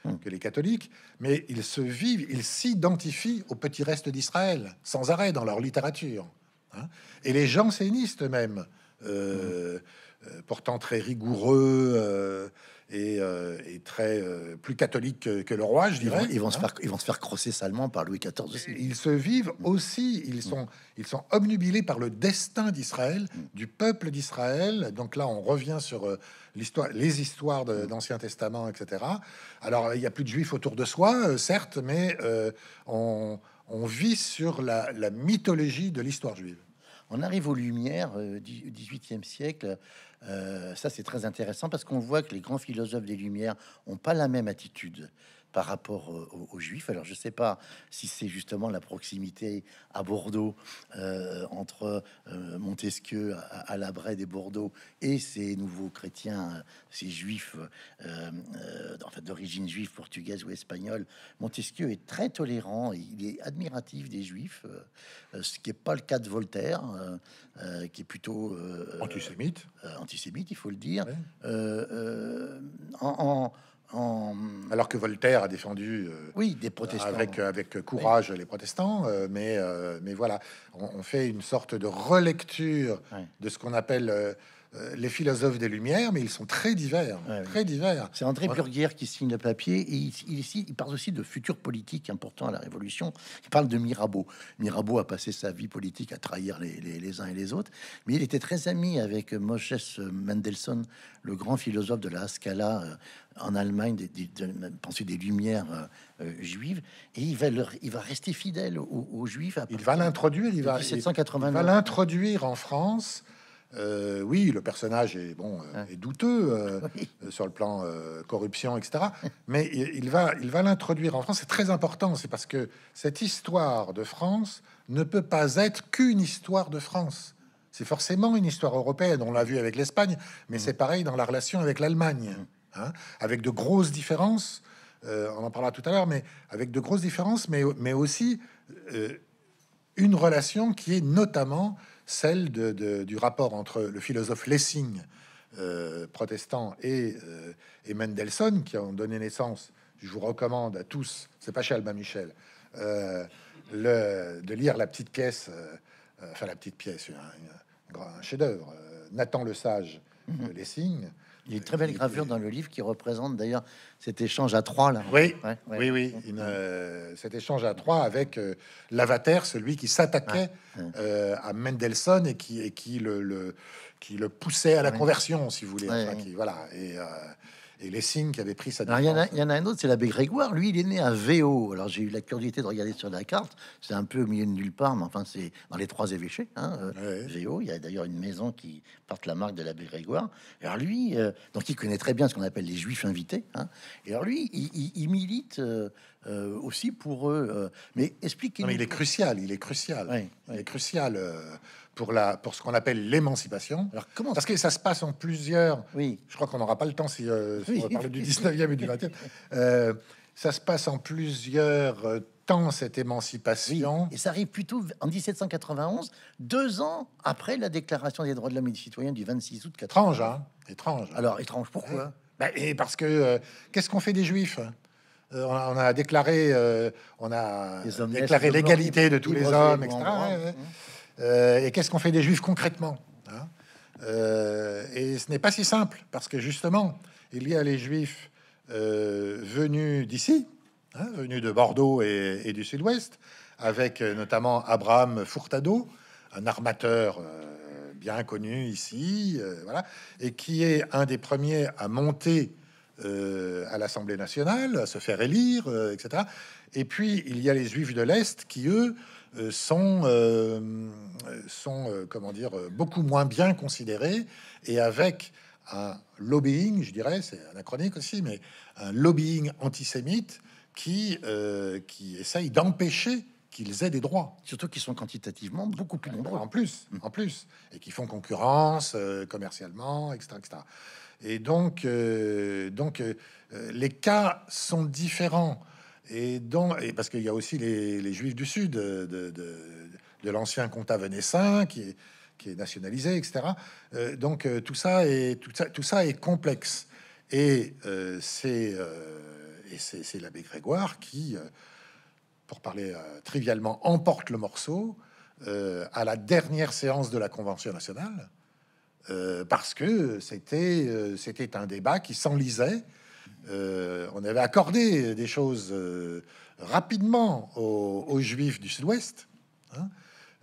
hum. que, les catholiques, mais ils se vivent, ils s'identifient au petit reste d'Israël sans arrêt dans leur littérature. Hein. Et les jansénistes eux-mêmes, euh, hum. euh portant très rigoureux euh, et, très euh, plus catholique que, le roi, je dirais. Ils vont, se faire, ils vont se faire crosser salement par Louis XIV aussi. Ils se vivent mm. aussi, ils mm. sont, ils sont obnubilés par le destin d'Israël, mm. du peuple d'Israël. Donc là, on revient sur euh, l'histoire, les histoires d'Ancien Testament, etc. Alors, il n'y a plus de juifs autour de soi, certes, mais on, on, vit sur la, la mythologie de l'histoire juive. On arrive aux Lumières du XVIIIe siècle. Euh, ça, c'est très intéressant parce qu'on voit que les grands philosophes des Lumières n'ont pas la même attitude par rapport euh, aux, Juifs. Alors je ne sais pas si c'est justement la proximité à Bordeaux euh, entre euh, Montesquieu à, la Bordeaux et ces nouveaux chrétiens, ces Juifs d'origine juive, portugaise ou espagnole. Montesquieu est très tolérant, il est admiratif des Juifs, ce qui n'est pas le cas de Voltaire, qui est plutôt antisémite. antisémite, il faut le dire. en alors que Voltaire a défendu euh, oui, des Avec, euh, avec courage les protestants, euh, mais, mais voilà, on, fait une sorte de relecture de ce qu'on appelle euh, les philosophes des Lumières, mais ils sont très divers, très divers. C'est André voilà. qui signe le papier et il, il parle aussi de futurs politiques importants à la Révolution. Il parle de Mirabeau. Mirabeau a passé sa vie politique à trahir les, uns et les autres, mais il était très ami avec Moses Mendelssohn, le grand philosophe de la Haskala euh, en Allemagne, des, des, des Lumières euh, juives, et il va, il va rester fidèle aux, Juifs. il va l'introduire, il il va l'introduire en France. Euh, oui, le personnage est bon, euh, ah. douteux euh, sur le plan corruption, etc. Mais il va, il va l'introduire en France. C'est très important. C'est parce que cette histoire de France ne peut pas être qu'une histoire de France. C'est forcément une histoire européenne. On l'a vu avec l'Espagne, mais mm. c'est pareil dans la relation avec l'Allemagne, mm. hein. avec de grosses différences. on en parlera tout à l'heure, mais avec de grosses différences, mais, mais aussi une relation qui est notamment celle du rapport entre le philosophe Lessing, euh, protestant, euh, et, Mendelssohn, qui ont donné naissance, je vous recommande à tous, c'est pas chez Albin Michel, euh, de lire la petite pièce, enfin la petite pièce, un, chef-d'œuvre, Nathan le Sage, de mm-hmm. Lessing, il y a une très belle gravure euh, dans le livre qui représente d'ailleurs cet échange à trois là. Oui, oui, oui. Mm. Euh, cet échange à trois avec euh, l'avatar, celui qui s'attaquait à Mendelssohn et qui, et qui le, qui le poussait à la conversion, si vous voulez. voilà. Et et signes qui avaient pris sa Il y, en a un autre, c'est l'abbé Grégoire. Lui, il est né à Véo. Alors j'ai eu la curiosité de regarder sur la carte. C'est un peu au milieu de nulle part, mais enfin, c'est dans les trois évêchés. Hein, euh, il y a d'ailleurs une maison qui porte la marque de l'abbé Grégoire. Alors lui, euh, donc il connaît très bien ce qu'on appelle les juifs invités. Hein. Et alors lui, il, milite euh, aussi pour eux. mais expliquez moi Il est crucial, il est crucial. Il est crucial pour, la, pour ce qu'on appelle l'émancipation. Alors comment Parce que ça se passe en plusieurs. Oui. Je crois qu'on n'aura pas le temps si, euh, on va parler du 19e et du 20e. Euh, ça se passe en plusieurs euh, temps, cette émancipation. Et ça arrive plutôt en 1791, deux ans après la déclaration des droits de l'homme et du citoyen du 26 août 14 Étrange, hein Étrange. Alors, étrange, pourquoi et eh, bah, eh, Parce que qu'est-ce qu'on fait des juifs hein on, a, déclaré, on a déclaré l'égalité de tous les hommes, etc. Euh, et qu'est-ce qu'on fait des juifs concrètement hein euh, Et ce n'est pas si simple, parce que justement, il y a les juifs euh, venus d'ici, hein, venus de Bordeaux et, du sud-ouest, avec notamment Abraham Furtado, un armateur bien connu ici, voilà, et qui est un des premiers à monter à l'Assemblée nationale, à se faire élire, etc. Et puis il y a les Juifs de l'Est qui, eux, euh, sont, euh, sont euh, comment dire, beaucoup moins bien considérés et avec un lobbying, je dirais, c'est anachronique aussi, mais un lobbying antisémite qui, qui essaye d'empêcher qu'ils aient des droits. Surtout qu'ils sont quantitativement beaucoup plus nombreux. En plus, en plus. Et qui font concurrence commercialement, etc., etc. Et donc, donc les cas sont différents. Et, et parce qu'il y a aussi les, Juifs du Sud, euh, de, l'ancien comtat venessin, qui est, qui est nationalisé, etc. Euh, donc euh, tout, ça est, tout, ça, tout ça est complexe. Et et c'est l'abbé Grégoire qui, pour parler trivialement, emporte le morceau à la dernière séance de la Convention nationale, parce que c'était un débat qui s'enlisait euh, on avait accordé des choses euh, rapidement aux, Juifs du Sud-Ouest, hein.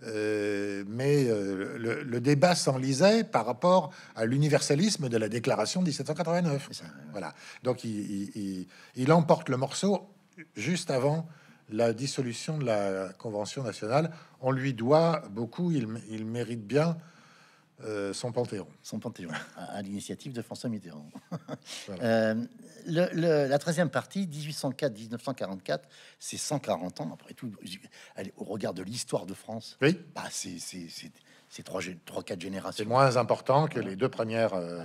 euh, mais le, débat s'enlisait par rapport à l'universalisme de la déclaration de 1789. voilà. Donc il, emporte le morceau juste avant la dissolution de la Convention nationale. On lui doit beaucoup, il, mérite bien euh, son Panthéon. Son Panthéon, à, l'initiative de François Mitterrand. Euh, la 13 partie, 1804-1944, c'est 140 ans, après tout, au regard de l'histoire de France. Oui. Bah, c'est trois, quatre générations. C'est moins important que les deux premières. Euh,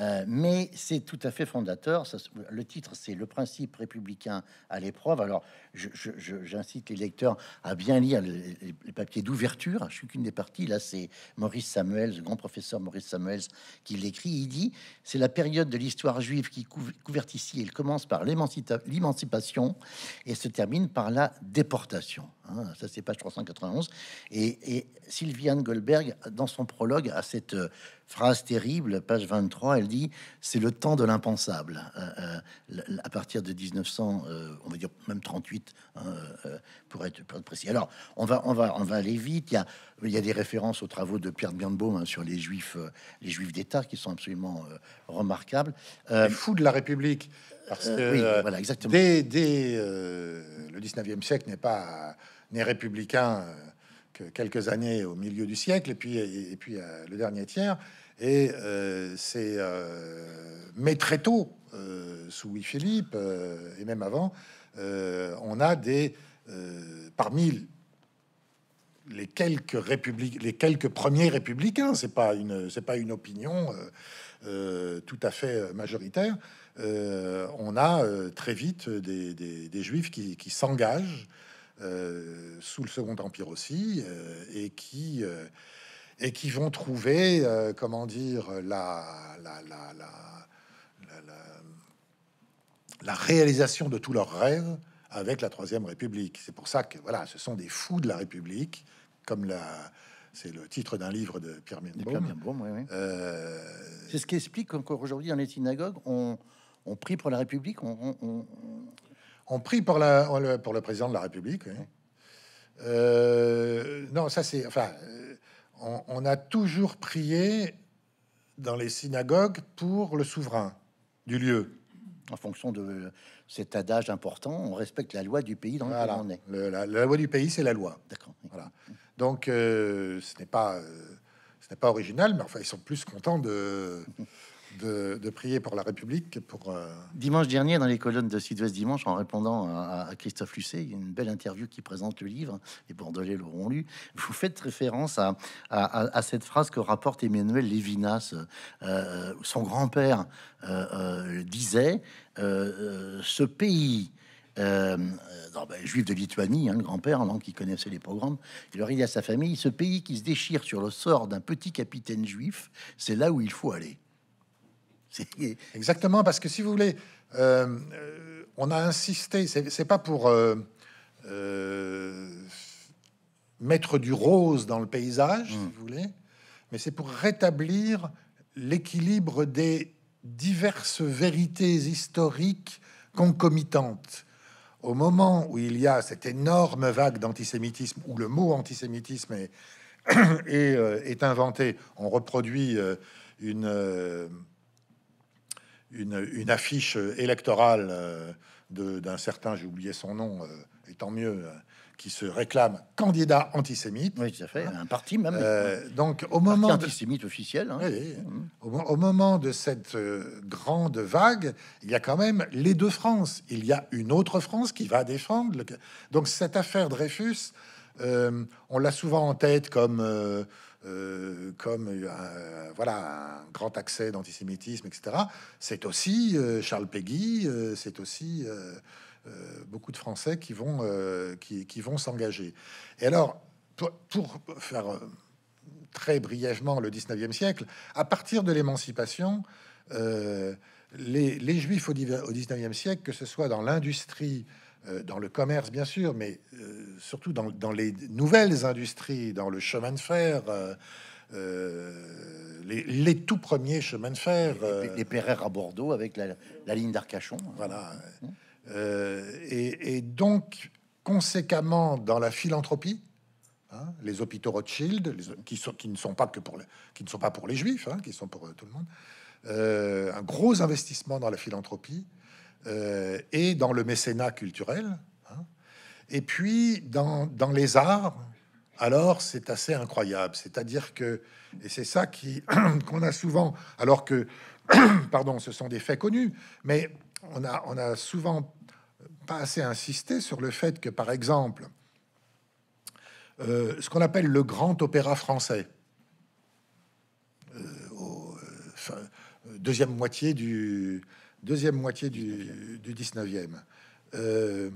euh, mais c'est tout à fait fondateur. le titre, c'est Le principe républicain à l'épreuve. Alors, j'incite les lecteurs à bien lire les, papiers d'ouverture. Je suis qu'une des parties. Là, c'est Maurice Samuels, le grand professeur Maurice Samuels, qui l'écrit. Il dit C'est la période de l'histoire juive qui couverte ici. Elle commence par l'émancipation et se termine par la déportation. Hein, ça, c'est page 391. Et, et Sylviane Goldberg, dans son prologue à cette euh, phrase terrible, page 23, elle dit c'est le temps de l'impensable. Euh, euh, à partir de 1900, euh, on va dire même 38, hein, pour, être, précis. Alors, on va, on va, on va aller vite. Il y a, il y des références aux travaux de Pierre Birnbaum hein, sur les juifs, les juifs d'État, qui sont absolument remarquables. fou de la République. Parce que oui, voilà, exactement. dès, le 19e siècle n'est pas né républicain euh, quelques années au milieu du siècle et puis, euh, le dernier tiers. Et euh, c'est mais très tôt sous Louis Philippe et même avant, on a des parmi les quelques républiques, les quelques premiers républicains, c'est pas une, c'est pas une opinion tout à fait majoritaire. on a très vite des, juifs qui s'engagent euh, sous le Second Empire aussi, euh, et qui euh, et qui vont trouver, comment dire, la la, la, réalisation de tous leurs rêves avec la Troisième République. C'est pour ça que voilà, ce sont des fous de la République, comme la c'est le titre d'un livre de Pierre Birnbaum. C'est ce qui explique encore aujourd'hui, dans les synagogues, on, on prie pour la République, on, on prie pour, la, pour le président de la République. Hein. Euh, non, ça c'est. Enfin, euh, on, a toujours prié dans les synagogues pour le souverain du lieu. En fonction de cet adage important, on respecte la loi du pays dans on est. la, loi du pays, c'est la loi. D'accord. Voilà. Donc, euh, ce n'est pas, ce n'est pas original, mais enfin, ils sont plus contents de. de, prier pour la République. Pour, euh, Dimanche dernier, dans les colonnes de Sud-Ouest Dimanche, en répondant à, Christophe Lucet, une belle interview qui présente le livre, les Bordelais l'auront lu, vous faites référence à, cette phrase que rapporte Emmanuel Lévinas, euh, euh, son grand-père disait, ce pays... Ben, juif de Lituanie, hein, le grand-père, qui connaissait les programmes, il leur dit à sa famille, ce pays qui se déchire sur le sort d'un petit capitaine juif, c'est là où il faut aller. Exactement, parce que si vous voulez, euh, on a insisté, c'est pas pour euh, euh, mettre du rose dans le paysage, hmm. vous voulez, mais c'est pour rétablir l'équilibre des diverses vérités historiques concomitantes. Au moment où il y a cette énorme vague d'antisémitisme, où le mot antisémitisme est, inventé, on reproduit une une, affiche électorale euh, d'un certain, j'ai oublié son nom, euh, et tant mieux, euh, qui se réclame candidat antisémite. Oui, tout à fait, hein. un parti même. donc, au un moment antisémite officiel. Hein. Mmh. au, moment de cette grande vague, il y a quand même les deux France. Il y a une autre France qui va défendre. Donc, cette affaire Dreyfus, on l'a souvent en tête comme euh, comme euh, voilà un grand accès d'antisémitisme, etc. C'est aussi euh, Charles Péguy, c'est aussi beaucoup de Français qui vont qui, vont s'engager. Et alors pour, faire très brièvement le 19e siècle, à partir de l'émancipation. Les, les, juifs au, 19e siècle, que ce soit dans l'industrie euh, dans le commerce, bien sûr, mais euh, surtout dans, les nouvelles industries, dans le chemin de fer. Euh, les, tout premiers chemins de fer. Les, les, à Bordeaux avec la, ligne d'Arcachon. Voilà. Hein et, donc, conséquemment, dans la philanthropie, hein, les hôpitaux Rothschild, qui, ne sont pas que pour les, qui ne sont pas pour les juifs, hein, qui sont pour tout le monde, un gros investissement dans la philanthropie. Euh, et dans le mécénat culturel. Hein. Et puis dans, dans, les arts, alors c'est assez incroyable. C'est-à-dire que, et c'est ça qui qu'on a souvent, alors que, pardon, ce sont des faits connus, mais on a, on a souvent pas assez insisté sur le fait que, par exemple, euh, ce qu'on appelle le grand opéra français, euh, au, deuxième moitié du deuxième moitié du, du 19e, est euh,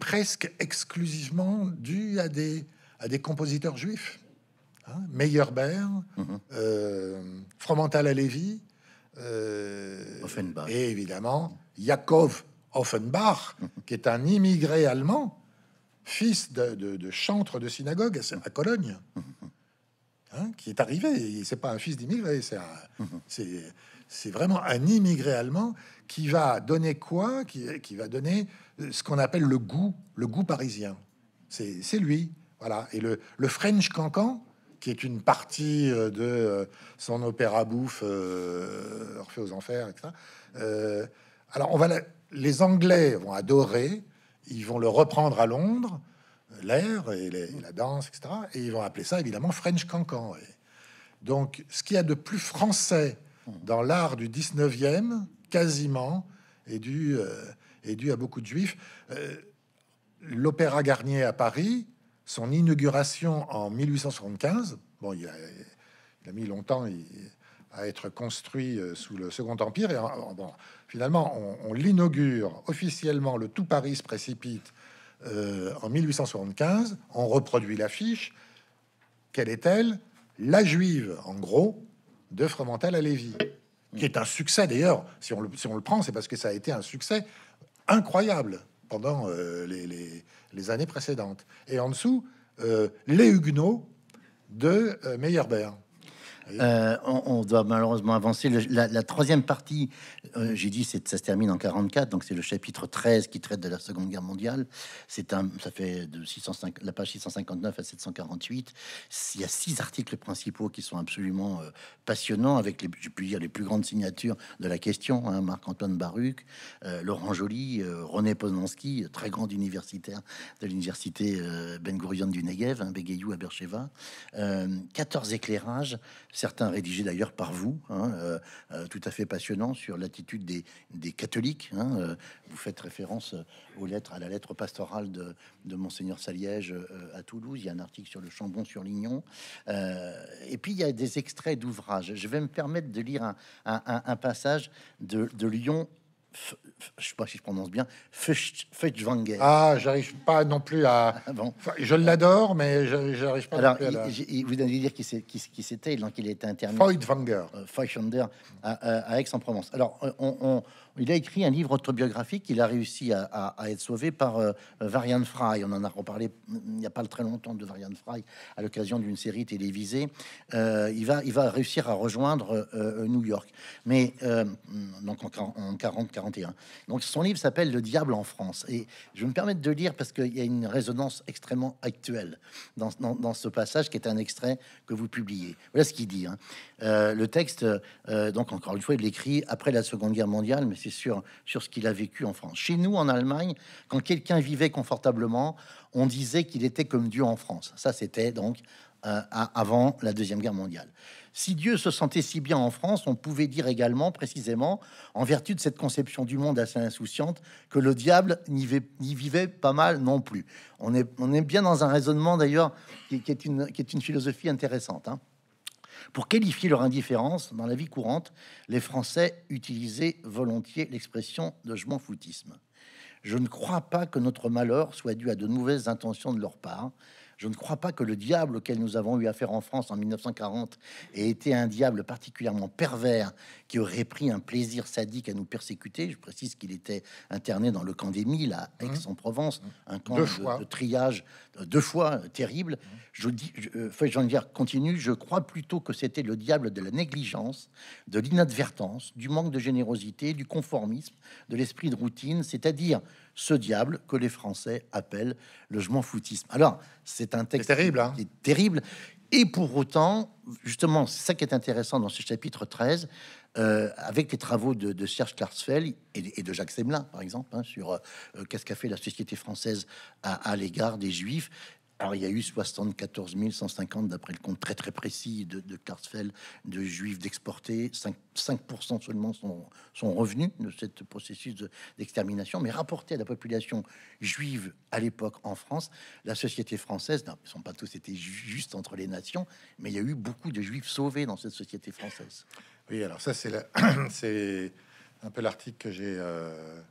presque exclusivement dû à des, à des compositeurs juifs. Hein, Meyerbeer, mhm. euh, Fromental à Lévy, euh, et évidemment Yakov Offenbach, mhm. qui est un immigré allemand, fils de, chantre de synagogue à, Cologne, mhm. hein, qui est arrivé. C'est pas un fils d'immigré, c'est c'est vraiment un immigré allemand qui va donner quoi qui, va donner euh, ce qu'on appelle le goût, le goût parisien. C'est lui. Voilà. Et le, French Cancan, qui est une partie euh, de euh, son opéra bouffe, euh, Orphée aux Enfers, etc. alors, on va les Anglais vont adorer, ils vont le reprendre à Londres, l'air et, la danse, etc. Et ils vont appeler ça évidemment French Cancan. donc, ce qu'il y a de plus français Mmh. dans l'art du 19e, quasiment, et dû, euh, dû à beaucoup de juifs. Euh, L'Opéra Garnier à Paris, son inauguration en 1875, bon, il a, mis longtemps à être construit euh, sous le Second Empire, et finalement, on, l'inaugure officiellement, le tout Paris se précipite en 1875, on reproduit l'affiche. Quelle est-elle La juive, en gros, de Fromental à Lévis, qui est un succès d'ailleurs. Si, on le, on le prend, c'est parce que ça a été un succès incroyable pendant euh, les, années précédentes. Et en dessous, euh, Les Huguenots de euh, Meyerbeer. Euh, on, doit malheureusement avancer. la, troisième partie, euh, j'ai dit, c'est, ça se termine en 44, donc c'est le chapitre 13 qui traite de la Seconde Guerre mondiale. C'est un, ça fait de 605, la page 659 à 748. Il y a six articles principaux qui sont absolument euh, passionnants, avec les, je puis dire, les plus grandes signatures de la question. Hein, Marc-Antoine Baruch, Laurent Joly, René Poznanski, très grand universitaire de l'université Ben Gurion du Negev, un hein, Begeyou à Bercheva. 14 éclairages certains rédigés d'ailleurs par vous, hein, euh, euh, tout à fait passionnant sur l'attitude des, des catholiques. Hein, euh, vous faites référence aux lettres, à la lettre pastorale de, de Monseigneur Saliège à Toulouse. Il y a un article sur le Chambon sur Lignon. et puis il y a des extraits d'ouvrages. Je vais me permettre de lire un, un, un passage de, de Lyon je sais pas si je prononce bien, Feuchtwanger. Ah, j'arrive pas non plus à. Ah bon. Je l'adore, mais n'arrive pas. Alors, non plus il, à la... vous allez dire qui c'était, donc il a été Feuchtwanger. Euh, Feuchtwanger à, à Aix-en-Provence. Alors, euh, on, il a écrit un livre autobiographique. Il a réussi à, être sauvé par euh, Varian Fry. On en a reparlé il n'y a pas très longtemps de Varian Fry à l'occasion d'une série télévisée. il va, il va réussir à rejoindre New York, mais donc en, en 40, 40 donc son livre s'appelle Le diable en France. Et je me permettre de lire parce qu'il y a une résonance extrêmement actuelle dans, dans, ce passage qui est un extrait que vous publiez. Voilà ce qu'il dit. Hein. Euh, le texte, euh, donc encore une fois, il l'écrit après la Seconde Guerre mondiale, mais c'est sur, sur ce qu'il a vécu en France. Chez nous, en Allemagne, quand quelqu'un vivait confortablement, on disait qu'il était comme Dieu en France. Ça, c'était donc euh, avant la Deuxième Guerre mondiale. Si Dieu se sentait si bien en France, on pouvait dire également, précisément, en vertu de cette conception du monde assez insouciante, que le diable n'y vivait pas mal non plus. On est, bien dans un raisonnement d'ailleurs qui, est une, philosophie intéressante. Hein. Pour qualifier leur indifférence dans la vie courante, les Français utilisaient volontiers l'expression de je m'en foutisme. Je ne crois pas que notre malheur soit dû à de mauvaises intentions de leur part, je ne crois pas que le diable auquel nous avons eu affaire en France en 1940 ait été un diable particulièrement pervers qui aurait pris un plaisir sadique à nous persécuter. Je précise qu'il était interné dans le camp des Mille à mmh. Aix-en-Provence, mmh. un camp de, triage euh, deux fois euh, terrible. Mmh. Je dis, euh, continue. Je crois plutôt que c'était le diable de la négligence, de l'inadvertance, du manque de générosité, du conformisme, de l'esprit de routine, c'est-à-dire ce diable que les Français appellent le je foutisme. Alors, c'est un texte terrible, hein. terrible. Et pour autant, justement, c'est ça qui est intéressant dans ce chapitre 13, euh, avec les travaux de, Serge Klarsfeld et, de Jacques Semelin, par exemple, hein, sur euh, euh, qu'est-ce qu'a fait la société française à l'égard des Juifs alors, il y a eu 74 150, d'après le compte très très précis de, de de juifs d'exportés. 5, seulement sont, sont, revenus de ce processus d'extermination. mais rapporté à la population juive à l'époque en France, la société française, non, ils ne sont pas tous été juste entre les nations, mais il y a eu beaucoup de juifs sauvés dans cette société française. Oui, alors ça, c'est c'est un peu l'article que j'ai euh,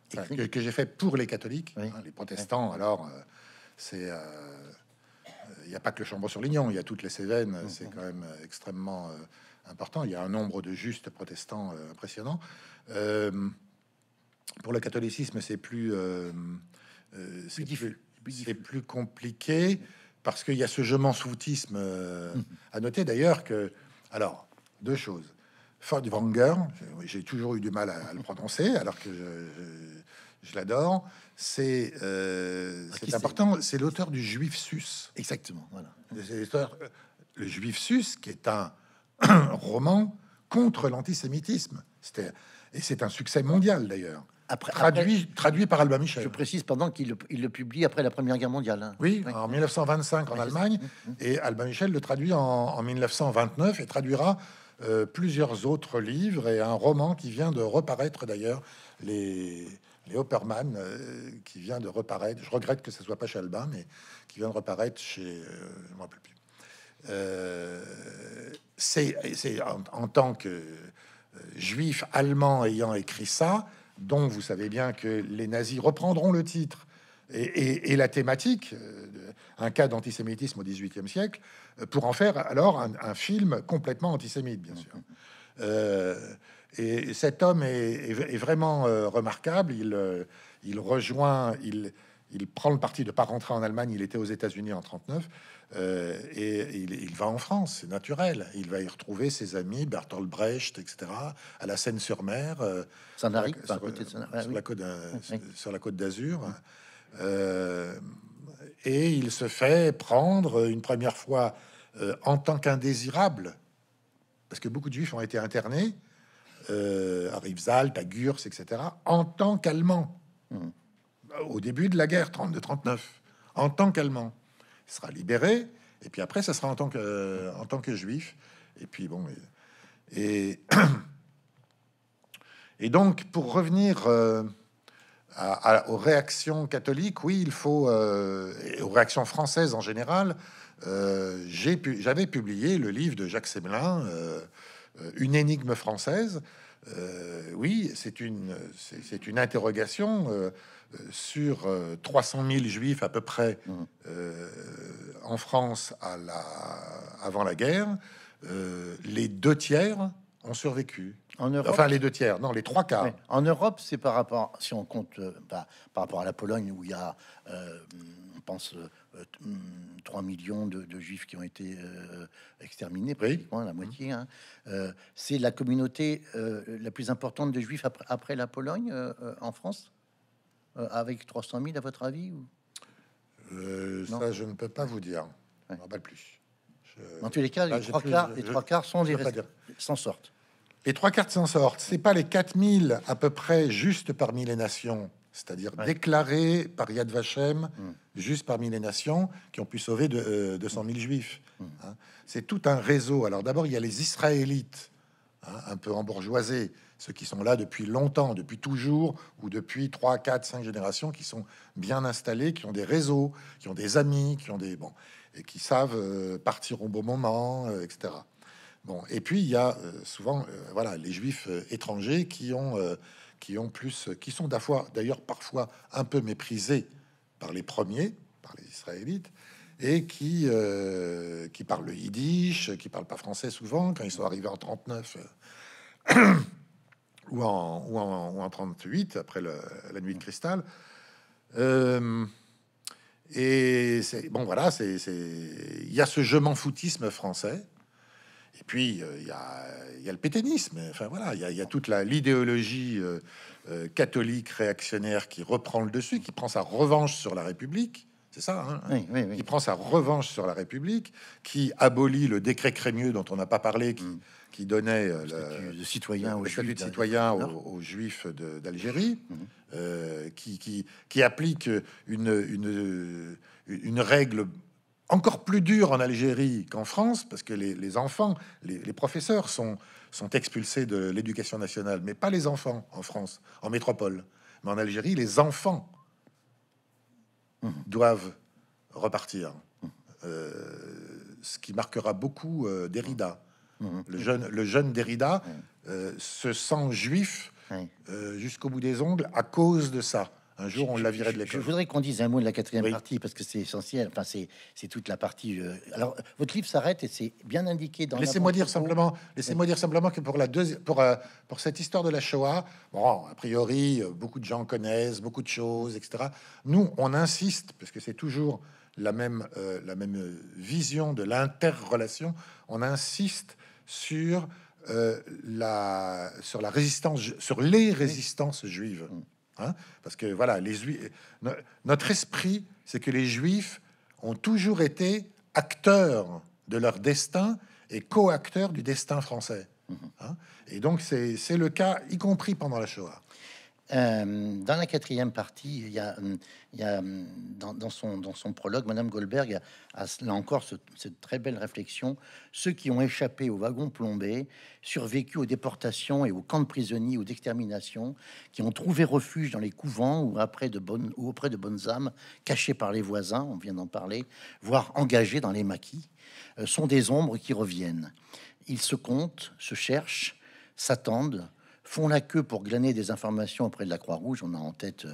que, j'ai fait pour les catholiques, hein, les protestants. Alors, euh, c'est euh, il n'y a pas que le Chambon-sur-Lignon, il y a toutes les Cévennes, mm-hmm. c'est quand même euh, extrêmement euh, important. Il y a un nombre de justes protestants impressionnants. Euh, impressionnant. pour le catholicisme, c'est plus, c'est plus, compliqué parce qu'il y a ce je m'en soutisme. Mm-hmm. À noter d'ailleurs que, alors, deux choses. Fort Wanger, j'ai toujours eu du mal à, le prononcer, alors que je je l'adore. C'est euh, ah, important. C'est l'auteur du Juif Sus. Exactement. Voilà. Euh, le Juif Sus qui est un roman contre l'antisémitisme. C'était et c'est un succès mondial d'ailleurs. Après, traduit, traduit par Alba Michel. Je précise pendant qu'il le, publie après la Première Guerre mondiale. Hein. Oui, en 1925 en Allemagne, mm, mm. et Albin Michel le traduit en, 1929 et traduira euh, plusieurs autres livres et un roman qui vient de reparaître d'ailleurs, les, Léo Perman, euh, qui vient de reparaître, je regrette que ce soit pas chez Albin, mais qui vient de reparaître chez, moi. Euh, je plus. Euh, c'est en, tant que juif allemand ayant écrit ça, dont vous savez bien que les nazis reprendront le titre et, la thématique, un cas d'antisémitisme au XVIIIe siècle, pour en faire alors un, un film complètement antisémite, bien sûr. Et cet homme est, vraiment euh, remarquable. Il, euh, rejoint, il, prend le parti de ne pas rentrer en Allemagne. Il était aux États-Unis en 39 euh, et il, va en France, c'est naturel. Il va y retrouver ses amis, Bertolt Brecht, etc., à la Seine-sur-Mer, sur, la côte d'Azur. et il se fait prendre une première fois en tant qu'indésirable, parce que beaucoup de juifs ont été internés. Euh, à Rivesaltes, à Gurs, etc., en tant qu'Allemand, hmm. au début de la guerre 32-39, en tant qu'Allemand. Il sera libéré, et puis après, ça sera en tant que, euh, en tant que juif. Et puis bon, et, et donc pour revenir euh, aux réactions catholiques, oui, il faut aux réactions françaises en général. j'avais publié le livre de Jacques Semelin euh, une énigme française. Euh, oui, c'est une, c'est une interrogation euh, sur 300 000 juifs à peu près mmh. en France à la, avant la guerre. les deux tiers ont survécu. En Europe, enfin, les deux tiers, non, les trois quarts. En Europe, c'est par rapport, si on compte bah, par rapport à la Pologne, où il y a, on pense 3 euh, hmm, millions de, juifs qui ont été euh, exterminés, pratiquement la mmh. moitié. Hein. Euh, c'est la communauté la plus importante de juifs après, la Pologne en France, avec 300 000 à votre avis Ça, je ne peux pas vous dire. En plus. Je... tous les cas, ah, les, trois quarts, sont s'en sortent. Les trois quarts s'en sortent. C'est pas les 4000 à peu près juste parmi les nations c'est-à-dire déclaré par Yad Vashem, mm. juste parmi les nations, qui ont pu sauver de, 200 euh, 000 juifs. Mm. Hein. C'est tout un réseau. Alors d'abord, il y a les Israélites, hein, un peu embourgeoisés, ceux qui sont là depuis longtemps, depuis toujours, ou depuis 3, 4, 5 générations, qui sont bien installés, qui ont des réseaux, qui ont des amis, qui ont des... Bon, et qui savent euh, partir au bon moment, euh, etc. Bon, et puis il y a souvent, voilà, les juifs étrangers qui ont qui ont plus, euh, qui sont d'ailleurs parfois un peu méprisés par les premiers, par les Israélites, et qui, euh, qui parlent le yiddish, qui parlent pas français souvent, quand ils sont arrivés en 39 euh, ou, en, ou, 38, après la nuit de cristal. et bon, voilà, c'est il y a ce je m'en foutisme français et puis, euh, il y, a, le péténisme. Enfin, voilà, il y, a toute l'idéologie euh, euh, catholique réactionnaire qui reprend le dessus, qui prend sa revanche sur la République. C'est ça, hein, qui prend sa revanche sur la République, qui abolit le décret Crémieux dont on n'a pas parlé, qui, mm. donnait le, de citoyen, aux, juifs, citoyen aux, juifs d'Algérie, mm-hmm. qui, qui, applique une, une, une règle encore plus dur en Algérie qu'en France, parce que les, enfants, les, professeurs sont, expulsés de l'éducation nationale, mais pas les enfants en France, en métropole. Mais en Algérie, les enfants mmh. doivent repartir. Mmh. Euh, ce qui marquera beaucoup euh, Derrida. Mmh. Le, jeune, le jeune Derrida euh, se sent juif jusqu'au bout des ongles à cause de ça. Un jour, on la virait de l'école. Je voudrais qu'on dise un mot de la quatrième partie parce que c'est essentiel. Enfin, c'est toute la partie. Euh, alors, votre livre s'arrête et c'est bien indiqué dans. Laissez-moi dire simplement. Laissez-moi dire simplement que pour la deuxième, pour euh, pour cette histoire de la Shoah, bon, a priori, euh, beaucoup de gens connaissent beaucoup de choses, etc. Nous, on insiste parce que c'est toujours la même la même vision de l'interrelation. On insiste sur la sur la résistance, sur les résistances juives. Mm. Hein, parce que voilà, les notre esprit, c'est que les Juifs ont toujours été acteurs de leur destin et co-acteurs du destin français. Mhm. Hein. Et donc, c'est le cas, y compris pendant la Shoah. Euh, dans la quatrième partie, il y a, hum, hum, dans, son, dans, son, prologue, Madame Goldberg a, là encore cette très belle réflexion. Ceux qui ont échappé aux wagons plombés, survécu aux déportations et aux camps de prisonniers, ou d'extermination, qui ont trouvé refuge dans les couvents ou, après de bonnes, ou auprès de bonnes âmes cachés par les voisins, on vient d'en parler, voire engagés dans les maquis, euh, sont des ombres qui reviennent. Ils se comptent, se cherchent, s'attendent font la queue pour glaner des informations auprès de la Croix-Rouge. On a en tête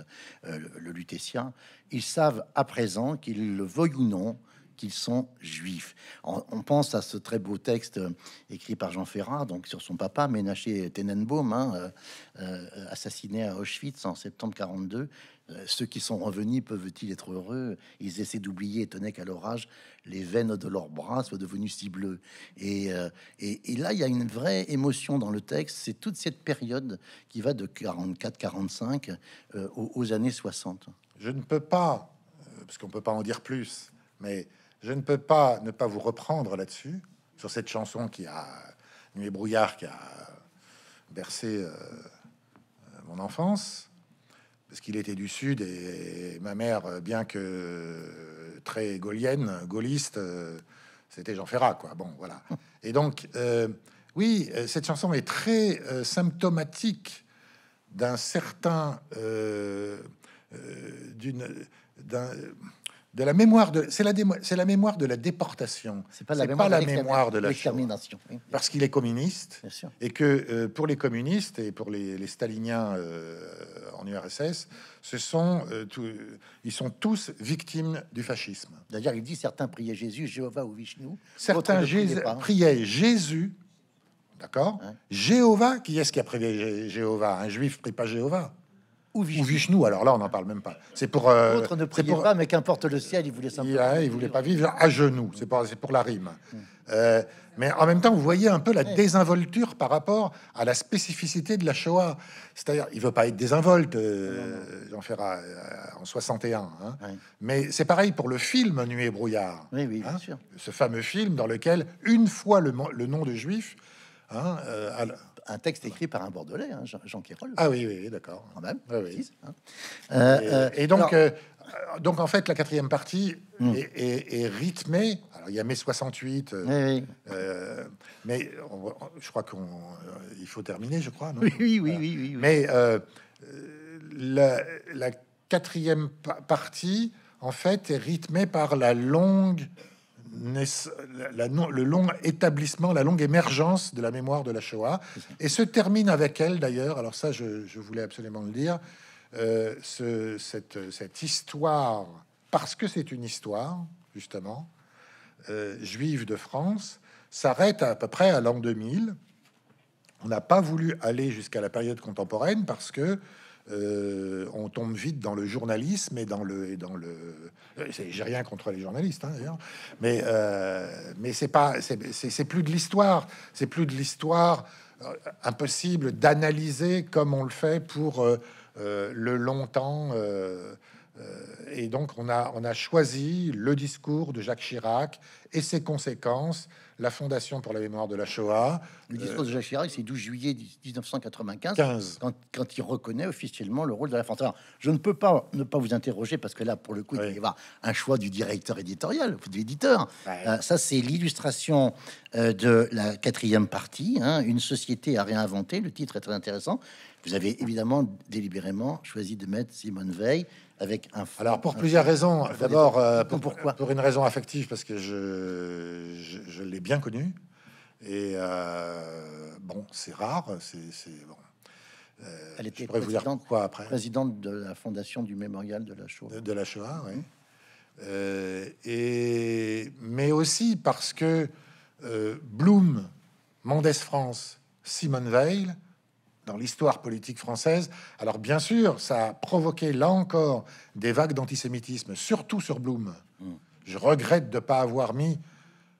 euh, le Lutétien. Ils savent à présent, qu'ils le veuillent ou non, qu'ils sont juifs. On, pense à ce très beau texte euh, écrit par Jean Ferrat, donc sur son papa, Ménaché Tenenbaum, hein, euh, assassiné à Auschwitz en septembre 42, euh, ceux qui sont revenus peuvent-ils être heureux Ils essaient d'oublier, étonnés qu'à l'orage, les veines de leurs bras soient devenues si bleues. Euh, et, là, il y a une vraie émotion dans le texte. C'est toute cette période qui va de 44-45 euh, aux, années 60. Je ne peux pas, parce qu'on ne peut pas en dire plus, mais je ne peux pas ne pas vous reprendre là-dessus, sur cette chanson qui a Nuit brouillard, qui a bercé mon enfance parce qu'il était du Sud et ma mère, bien que très gaulienne, gaulliste, euh, c'était Jean Ferrat, quoi. Bon, voilà. Et donc, euh, oui, euh, cette chanson est très symptomatique d'un certain, d'une, d'un de la mémoire de c'est la c'est la mémoire de la déportation. C'est pas la mémoire, pas la mémoire de la détermination. Parce qu'il est communiste et que euh, pour les communistes et pour les, staliniens euh, en URSS, ce sont euh, ils sont tous victimes du fascisme. D'ailleurs, il dit certains priaient Jésus, Jéhovah ou Vishnu. Certains hein. priaient Jésus. D'accord. Jéhovah, qui est-ce qui a prié Jéhovah Un juif prie pas Jéhovah ou Vishnu. ou Alors là, on n'en parle même pas. C'est pour. Euh, ne priait pas, mais qu'importe le ciel, il voulait simplement. il hein, voulait pas vivre à genoux. C'est pour, pour la rime. Hmm. Euh, mais en même temps, vous voyez un peu la désinvolture par rapport à la spécificité de la Shoah. C'est-à-dire, il veut pas être désinvolte, euh, Jean euh, en 61. Hein. Mais c'est pareil pour le film Nuit et brouillard. Oui, oui, bien hein. sûr. Ce fameux film dans lequel, une fois le, nom de juif, hein, un texte écrit par un Bordelais, hein, Jean, Jean Ah oui, oui, d'accord. Quand et, donc, donc en fait, la quatrième partie hmm. est, rythmée. Alors, il y a mai 68, euh, euh, mais je crois qu'on, euh, il faut terminer, je crois. oui, oui, oui, Mais la, la, quatrième partie, en fait, est rythmée par la longue la le long établissement, la longue émergence de la mémoire de la Shoah, et se termine avec elle d'ailleurs. Alors ça, je, voulais absolument le dire. Euh, ce, cette, histoire, parce que c'est une histoire justement euh, juive de France, s'arrête à, à peu près à l'an 2000. On n'a pas voulu aller jusqu'à la période contemporaine parce que euh, on tombe vite dans le journalisme et dans le dans euh, J'ai rien contre les journalistes hein, d'ailleurs, mais euh, mais c'est pas c'est plus de l'histoire, c'est plus de l'histoire impossible d'analyser comme on le fait pour le longtemps. et donc on a choisi le discours de Jacques Chirac et ses conséquences la Fondation pour la mémoire de la Shoah. Le discours de Jacques Chirac, c'est 12 juillet 1995, Quand, il reconnaît officiellement le rôle de la France. je ne peux pas ne pas vous interroger parce que là, pour le coup, il va y avoir un choix du directeur éditorial, de l'éditeur. Euh, ça, c'est l'illustration euh, de la quatrième partie, hein. Une société à réinventer. Le titre est très intéressant. Vous avez évidemment délibérément choisi de mettre Simone Veil alors pour plusieurs raisons. D'abord, euh, pour, une raison affective, parce que je, l'ai bien connu. Et euh, bon, c'est rare. C'est bon. Euh, Elle était je vous quoi après. Présidente de la fondation du mémorial de la Shoah. De, la Shoah, oui. Hum. et mais aussi parce que Bloom, Mendès France, Simone Veil dans l'histoire politique française. Alors bien sûr, ça a provoqué là encore des vagues d'antisémitisme, surtout sur bloom hmm. Je regrette de ne pas avoir mis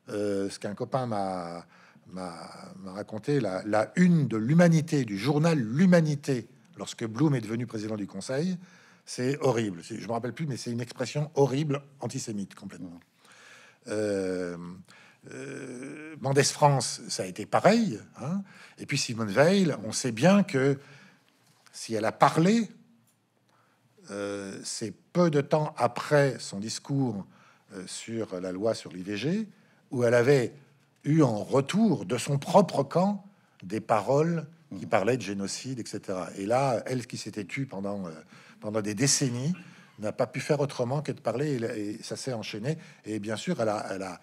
euh, ce qu'un copain m'a raconté, la, la, une de l'humanité, du journal L'Humanité, lorsque bloom est devenu président du Conseil. C'est horrible. Je me rappelle plus, mais c'est une expression horrible, antisémite complètement. Hmm. Euh, euh, Mandès France, ça a été pareil. Hein. Et puis Simone Veil, on sait bien que si elle a parlé, euh, c'est peu de temps après son discours euh, sur la loi sur l'IVG, où elle avait eu en retour de son propre camp des paroles qui parlaient de génocide, etc. Et là, elle qui s'était tue pendant, pendant des décennies n'a pas pu faire autrement que de parler, et, ça s'est enchaîné. Et bien sûr, elle a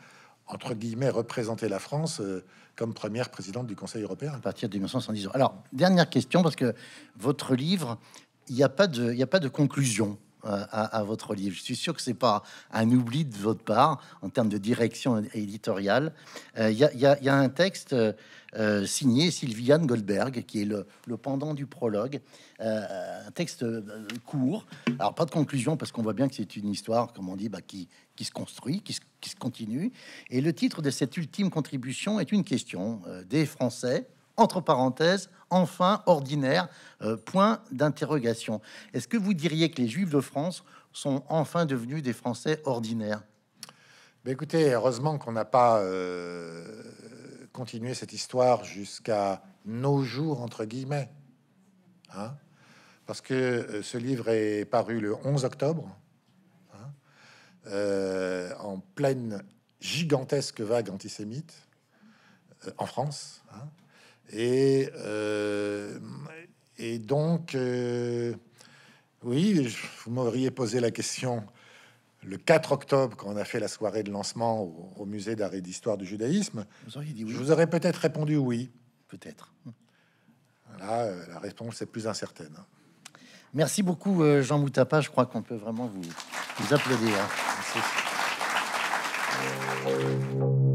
entre guillemets, représenter la France euh, comme première présidente du Conseil européen. À partir de 1970. Alors, dernière question, parce que votre livre, il n'y a, pas de, a pas de conclusion. Euh, à, votre livre. Je suis sûr que c'est pas un oubli de votre part en termes de direction éditoriale. Euh, il y, a un texte signé Sylviane Goldberg, qui est le, pendant du prologue, un texte court. Alors pas de conclusion parce qu'on voit bien que c'est une histoire, comme on dit, bah, qui, qui se construit, qui se, continue. Et le titre de cette ultime contribution est une question euh, des Français, entre parenthèses, enfin, ordinaire, euh, point d'interrogation. Est-ce que vous diriez que les Juifs de France sont enfin devenus des Français ordinaires ben Écoutez, heureusement qu'on n'a pas euh, continué cette histoire jusqu'à nos jours, entre guillemets. Hein. Parce que ce livre est paru le 11 octobre euh, en pleine gigantesque vague antisémite euh, en France. Hein. et, euh, et donc, oui, vous m'auriez posé la question le 4 octobre, quand on a fait la soirée de lancement au, musée d'art et d'histoire du judaïsme. Vous auriez dit oui. Je vous aurais peut-être répondu oui. Peut-être. Là, la réponse est plus incertaine. Merci beaucoup, Jean Moutapa. Je crois qu'on peut vraiment vous, vous applaudir. Thank you.